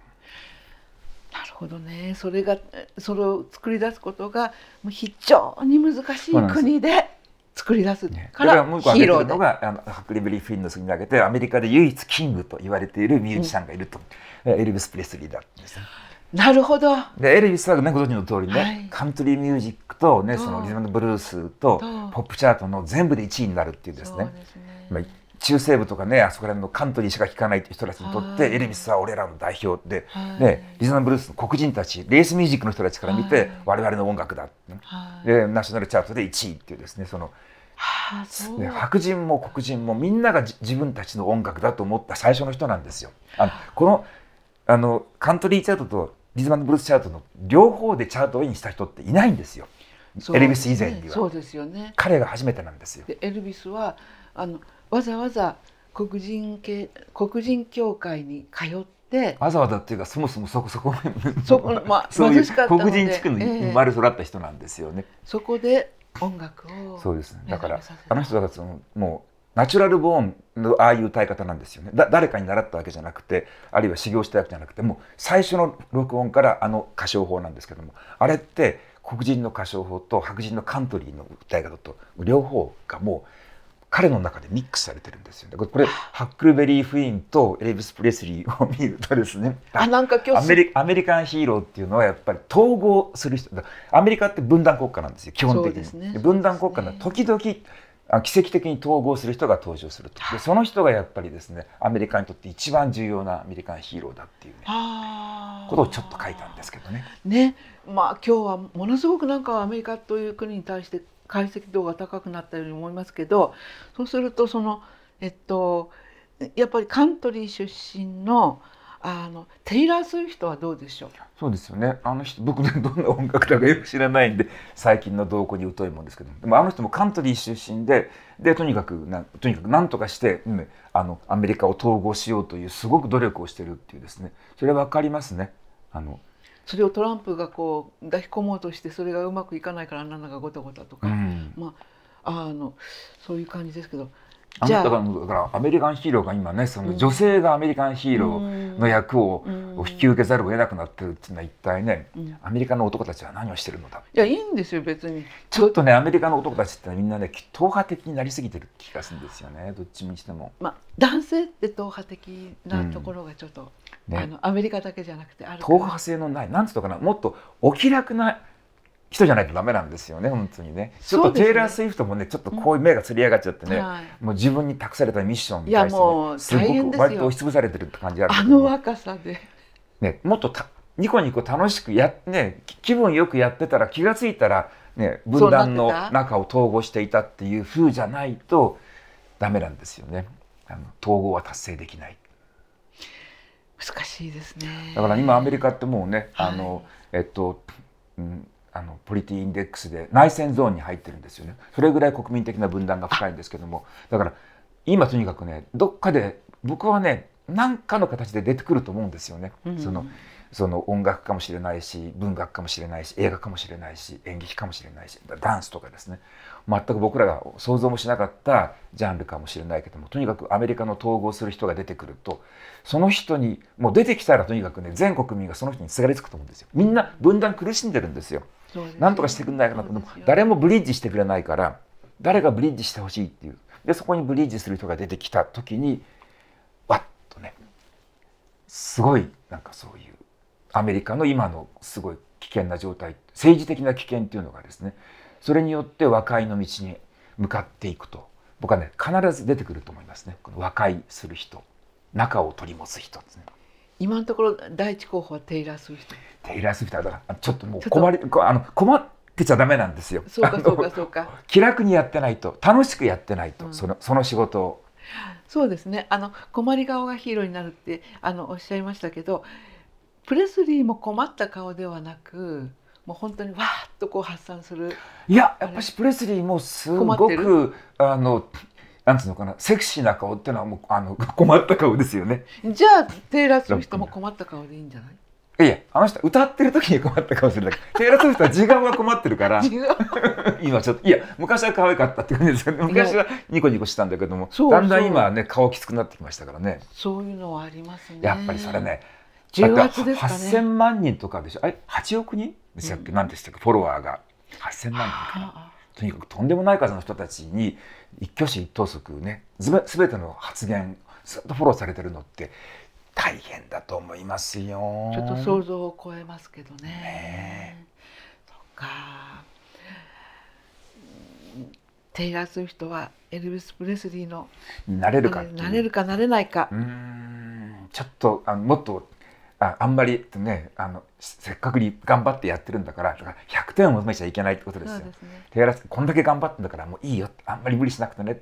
なるほどねそれがそれを作り出すことが非常に難しい国で作り出すからヒーローのがあのハクリブリー・フィンの次に挙げてアメリカで唯一キングと言われているミュージシャンがいると、うん、エルヴィス・プレスリーだったんですなるほどでエルヴィスは、ね、ご存知の通りね、はい、カントリーミュージックと、ね、そのリズムブルースとポップチャートの全部で1位になるっていうですねね中西部とかねあそこら辺のカントリーしか聴かないって人たちにとってエルヴィスは俺らの代表で、ね、リズムブルースの黒人たちレースミュージックの人たちから見て、我々の音楽だ、でナショナルチャートで1位っていうですねそのはあ、ね、白人も黒人もみんなが自分たちの音楽だと思った最初の人なんですよ。あのこのあのカントリーチャートとリズムブルースチャートの両方でチャートインした人っていないんですよ。すね、エルビス以前には。そうですよね。彼が初めてなんですよ。エルビスはあのわざわざ黒人系黒人協会に通って。わざわざっていうかそもそもそこそこそこ、まあ、そういう黒人地区の生まれ育った人なんですよね。えー、そこで音楽をそうです、ね、だからあの人たちらもうナチュラルボーンのああいう歌い方なんですよね誰かに習ったわけじゃなくてあるいは修行したわけじゃなくてもう最初の録音からあの歌唱法なんですけどもあれって黒人の歌唱法と白人のカントリーの歌い方と両方がもう彼の中でミックスされてるんですよね。これハックルベリー・フィーンとエレビス・プレスリーを見るとですねあなんか今日アメリアメリカンヒーローっていうのはやっぱり統合する人アメリカって分断国家なんですよ基本的に。ね、分断国家の時々奇跡的に統合する人が登場するとでその人がやっぱりですねアメリカにとって一番重要なアメリカンヒーローだっていう、ね、ことをちょっと書いたんですけどね。ねまあ今日はものすごくなんかアメリカという国に対して解析度が高くなったように思いますけどそうするとそのえっとやっぱりカントリー出身のあのテイラー・スウィフトはどうでしょうそうですよねあの人僕ね どんな音楽だかよく知らないんで最近の動向に疎いもんですけどでもあの人もカントリー出身ででとにかくなとにかく何とかして、うん、あのアメリカを統合しようというすごく努力をしてるっていうですねそれはわかりますね。あのそれをトランプがこう抱き込もうとしてそれがうまくいかないからあんなのがごたごたとか、うん、まああのそういう感じですけどじゃだからアメリカンヒーローが今ねその女性がアメリカンヒーローの役を引き受けざるを得なくなってるっていうのは一体ね、アメリカの男たちは何をしてるのだいやいいんですよ別にちょっとねアメリカの男たちってみんなね党派的になりすぎてる気がするんですよねどっちにしても。まあ男性って党派的なところがちょっと、うんね、あのアメリカだけじゃなくてある党派性のないなんつうのかなもっとお気楽な人じゃないとダメなんですよね本当にねちょっとテイラー・スウィフトもねちょっとこういう目がつり上がっちゃってね、うんはい、もう自分に託されたミッションに対して、ね、すごく割と押しつぶされてるって感じある、ね、あの若さで、ね、もっとたニコニコ楽しくや、ね、気分よくやってたら気が付いたら、ね、分断の中を統合していたっていう風じゃないとダメなんですよねあの統合は達成できない難しいですねだから今アメリカってもうね、はい、あのえっと、うんあのポリティインデックスで内戦ゾーンに入ってるんですよねそれぐらい国民的な分断が深いんですけどもだから今とにかくねどっかで僕はね何かの形で出てくると思うんですよね。うん、そのその音楽かもしれないし文学かもしれないし映画かもしれないし演劇かもしれないしダンスとかですね全く僕らが想像もしなかったジャンルかもしれないけどもとにかくアメリカの統合する人が出てくるとその人にもう出てきたらとにかくね全国民がその人にすがりつくと思うんですよみんな分断苦しんでるんですよなんとかしてくれないかなと誰もブリッジしてくれないから誰がブリッジしてほしいっていうでそこにブリッジする人が出てきた時にわっとねすごいなんかそういうアメリカの今のすごい危険な状態政治的な危険っていうのがですねそれによって和解の道に向かっていくと僕はね必ず出てくると思いますねこの和解する人仲を取り持つ人ですね。今のところ第一候補はテイラー・スウィフトテイラー・スウィフトはだからちょっともう困りあの困ってちゃだめなんですよそうかそうかそうか気楽にやってないと楽しくやってないと、うん、そのその仕事をそうですねあの困り顔がヒーローになるってあのおっしゃいましたけどプレスリーも困った顔ではなくもう本当にわーっとこう発散するいややっぱしプレスリーもすごくあのなんつうのかな、セクシーな顔ってのはもう、あの、困った顔ですよね。じゃあ、テイラー・スウィフトも困った顔でいいんじゃないいや、あの人歌ってる時に困った顔するだけ。テイラー・スウィフトは時間が困ってるから。今ちょっと、いや、昔は可愛かったって感じですけど、ね、昔はニコニコしてたんだけども、だんだん今はね、顔きつくなってきましたからね。そういうのはありますね。やっぱりそれね、十0月ですかね。8 0万人とかでしょ。あれ、8億人でしたっけ、うん、何でしたっけフォロワーが。八千万人かな。とにかくとんでもない数の人たちに一挙手一投足ね全ての発言ずっとフォローされてるのって大変だと思いますよ。ちょっと想像を超えますけどね。ねそっか。手イすー・はエルヴィス・プレスリーのなれるかなれるかなれないかちょっとあのもっとああんまりねあのせっかく頑張ってやってるんだからだから100点を求めちゃいけないってことですよ。すね、手こんだけ頑張ってんだからもういいよあんまり無理しなくてね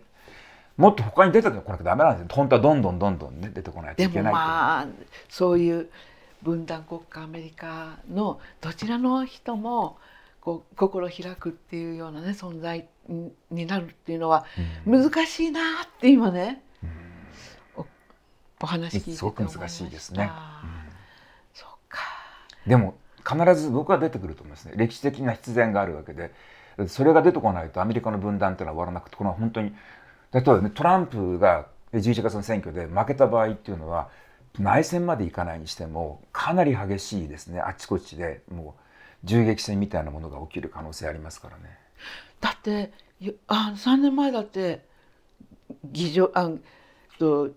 もっと他に出てこなきゃダメなんですよ本当はどんどんどんどんね出てこないといけないまあそういう分断国家アメリカのどちらの人もこう心開くっていうようなね存在になるっていうのは難しいなって今ね、うん、おお話聞いててすごく難しいですね。うんでも必ず僕は出てくると思いますね歴史的な必然があるわけでそれが出てこないとアメリカの分断っていうのは終わらなくてこれは本当に例えば、ね、トランプが11月の選挙で負けた場合っていうのは内戦までいかないにしてもかなり激しいですねあちこちでもう銃撃戦みたいなものが起きる可能性ありますからね。だってあ3年前だって議場あと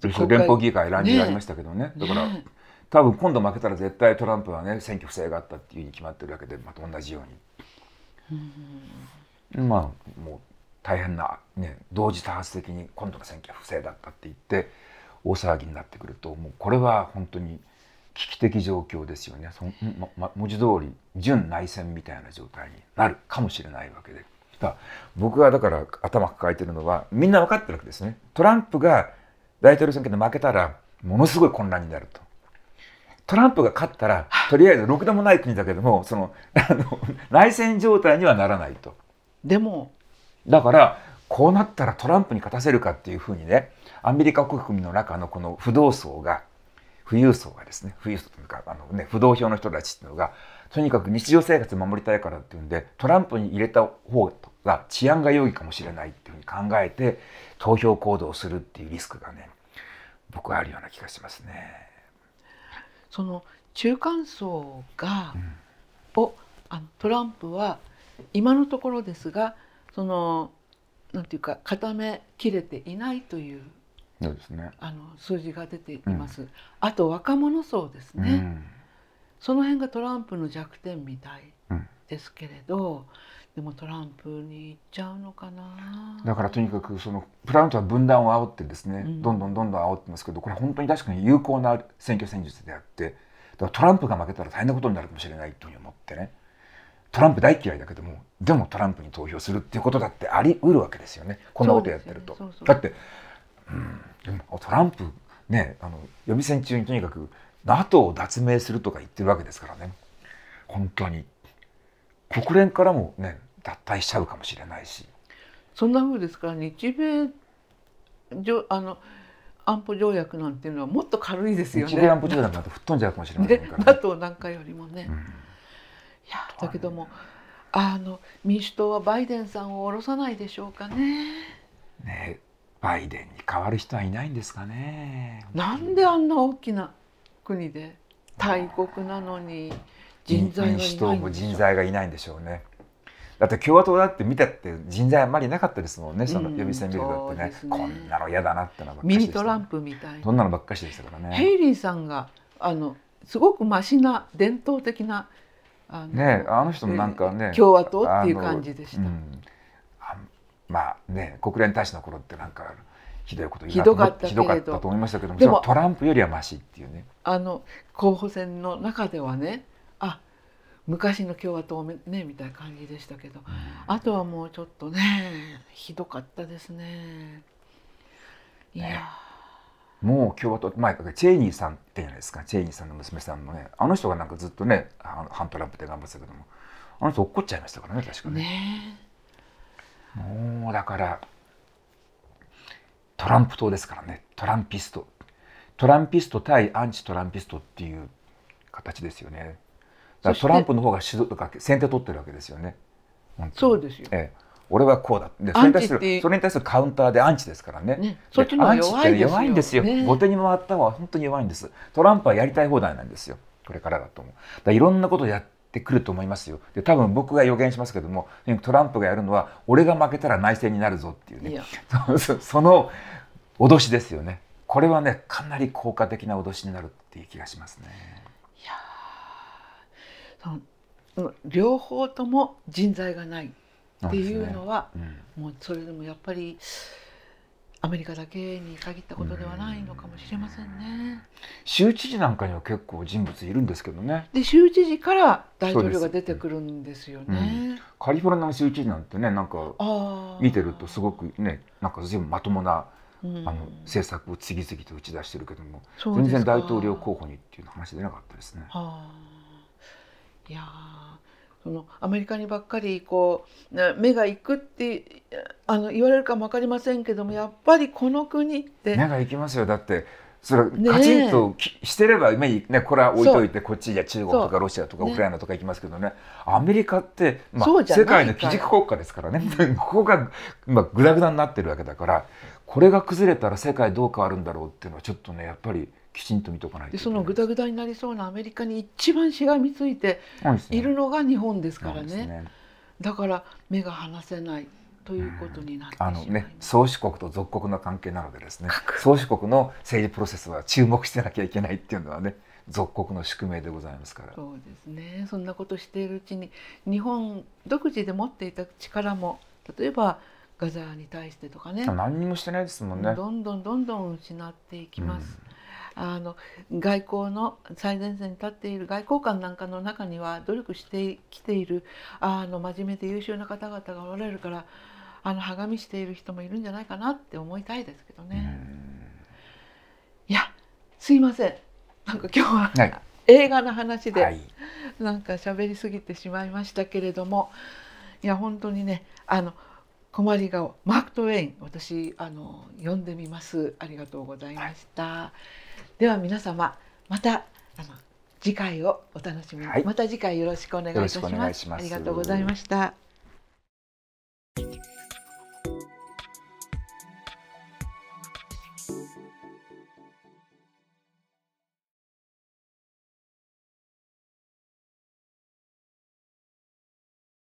連邦議会乱入ありましたけどね、ね、だから、ね多分今度負けたら絶対トランプはね選挙不正があったっていうふうに決まってるわけでまた同じように、うん、まあもう大変な、ね、同時多発的に今度の選挙不正だったって言って大騒ぎになってくるともうこれは本当に危機的状況ですよねそ、まま、文字通り準内戦みたいな状態になるかもしれないわけで。僕がだから頭抱えてるのはみんな分かってるわけですね。トランプが大統領選挙で負けたらものすごい混乱になると。トランプが勝ったらとりあえずろくでもない国だけどもそのあの 内戦状態にはならないと。でもだからこうなったらトランプに勝たせるかっていうふうにねアメリカ国民の中のこの不動層が富裕層がですね富裕層というかあの、ね、不動票の人たちっていうのがとにかく日常生活守りたいからっていうんでトランプに入れた方が治安が容疑かもしれないっていうふうに考えて投票行動をするっていうリスクがね僕はあるような気がしますね。その中間層が、うん、をあのトランプは今のところですがそのなんていうか固めきれていないというそうです、ね、あの数字が出ています、うん、あと若者層ですね、うん、その辺がトランプの弱点みたいですけれど、でもトランプに行っちゃうのかなだからとにかくそのプラントは分断を煽ってですね、うん、どんどんどんどん煽ってますけどこれ本当に確かに有効な選挙戦術であってだからトランプが負けたら大変なことになるかもしれないというふうに思ってねトランプ大嫌いだけどもでもトランプに投票するっていうことだってありうるわけですよねこんなことやってると。ね、そうそうだって、うん、トランプねあの予備選中にとにかく NATO を脱盟するとか言ってるわけですからね本当に。国連からもね脱退しちゃうかもしれないし。そんな風ですから日米あの安保条約なんていうのはもっと軽いですよね。日米安保条約なんて吹っ飛んじゃうかもしれないから、ね。NATO なんかよりもね。うん、いやだけども、あの民主党はバイデンさんを下ろさないでしょうかね。ねバイデンに変わる人はいないんですかね。なんであんな大きな国で大国なのに人材がいないんでしょう。民主党も人材がいないんでしょうね。だって共和党だって見たって人材あんまりなかったですもんね、その予備選見るだってね、ん、ねこんなの嫌だなってのばっかり、ね、ミニトランプみたいな。そんなのばっかしでしたからね。ヘイリーさんがあのすごくましな伝統的なあのねあの人もなんかね、共和党っていう感じでした。うん、あまあね国連大使の頃ってなんかひどいことひどかったひどかったと思いましたけどもでもトランプよりはましっていうね。あの候補戦の中ではね昔の共和党ねみたいな感じでしたけど、あとはもうちょっとねひどかったですね。いや、もう共和党前からチェイニーさんってじゃないですかチェイニーさんの娘さんのねあの人がなんかずっとね反トランプで頑張ってたけどもあの人落っこっちゃいましたからね確かにねもうだからトランプ党ですからねトランピストトランピスト対アンチトランピストっていう形ですよね。だからトランプの方が指導とか先手取ってるわけですよね。そうですよ、ええ、俺はこうだでそれに対するそれに対するカウンターでアンチですからねねそっちの方弱い弱いんですよ、ね、後手に回ったは本当に弱いんですトランプはやりたい放題なんですよこれからだと思うだいろんなことやってくると思いますよで多分僕が予言しますけどもトランプがやるのは俺が負けたら内戦になるぞっていうね その脅しですよねこれはねかなり効果的な脅しになるっていう気がしますね。その両方とも人材がないっていうのは、ねうん、もうそれでもやっぱりアメリカだけに限ったことではないのかもしれませんね。州知事なんかには結構人物いるんですけどね。で州知事から大統領が出てくるんですよね。うん、カリフォルニアの州知事なんてねなんか見てるとすごくねなんか全部まともな。うん、あの政策を次々と打ち出してるけども全然大統領候補にっていう話出なかったですね。はいやそのアメリカにばっかりこう目が行くってあの言われるかも分かりませんけどもやっぱりこの国って目が行きますよだってそれカチンとしてれば、ね、これは置いといてこっちじゃ中国とかロシアとかウクライナとか行きますけどねアメリカって、まあ、世界の基軸国家ですからね ここが、まあ、グダグダになってるわけだからこれが崩れたら世界どう変わるんだろうっていうのはちょっとねやっぱりきちんと見とかないとそのぐだぐだになりそうなアメリカに一番しがみついているのが日本ですからね、ね、だから目が離せないということになって、うん、あのね宗主国と属国の関係なのでですね宗主国の政治プロセスは注目してなきゃいけないっていうのはね属国の宿命でございますからそうですねそんなことしているうちに日本独自で持っていた力も例えばガザに対してとかね何もしてないですもんねどんどんどんどん失っていきます、うんあの外交の最前線に立っている外交官なんかの中には努力してきているあの真面目で優秀な方々がおられるからあのはみしている人もいるんじゃないかなって思いたいですけどね。いやすいませんなんか今日は、はい、映画の話で、はい、なんか喋りすぎてしまいましたけれどもいや本当にねあの困り顔マーク・トウェイン私あの読んでみますありがとうございました、はい、では皆様またあの次回をお楽しみに、はい、また次回よろしくお願いいたしますありがとうございました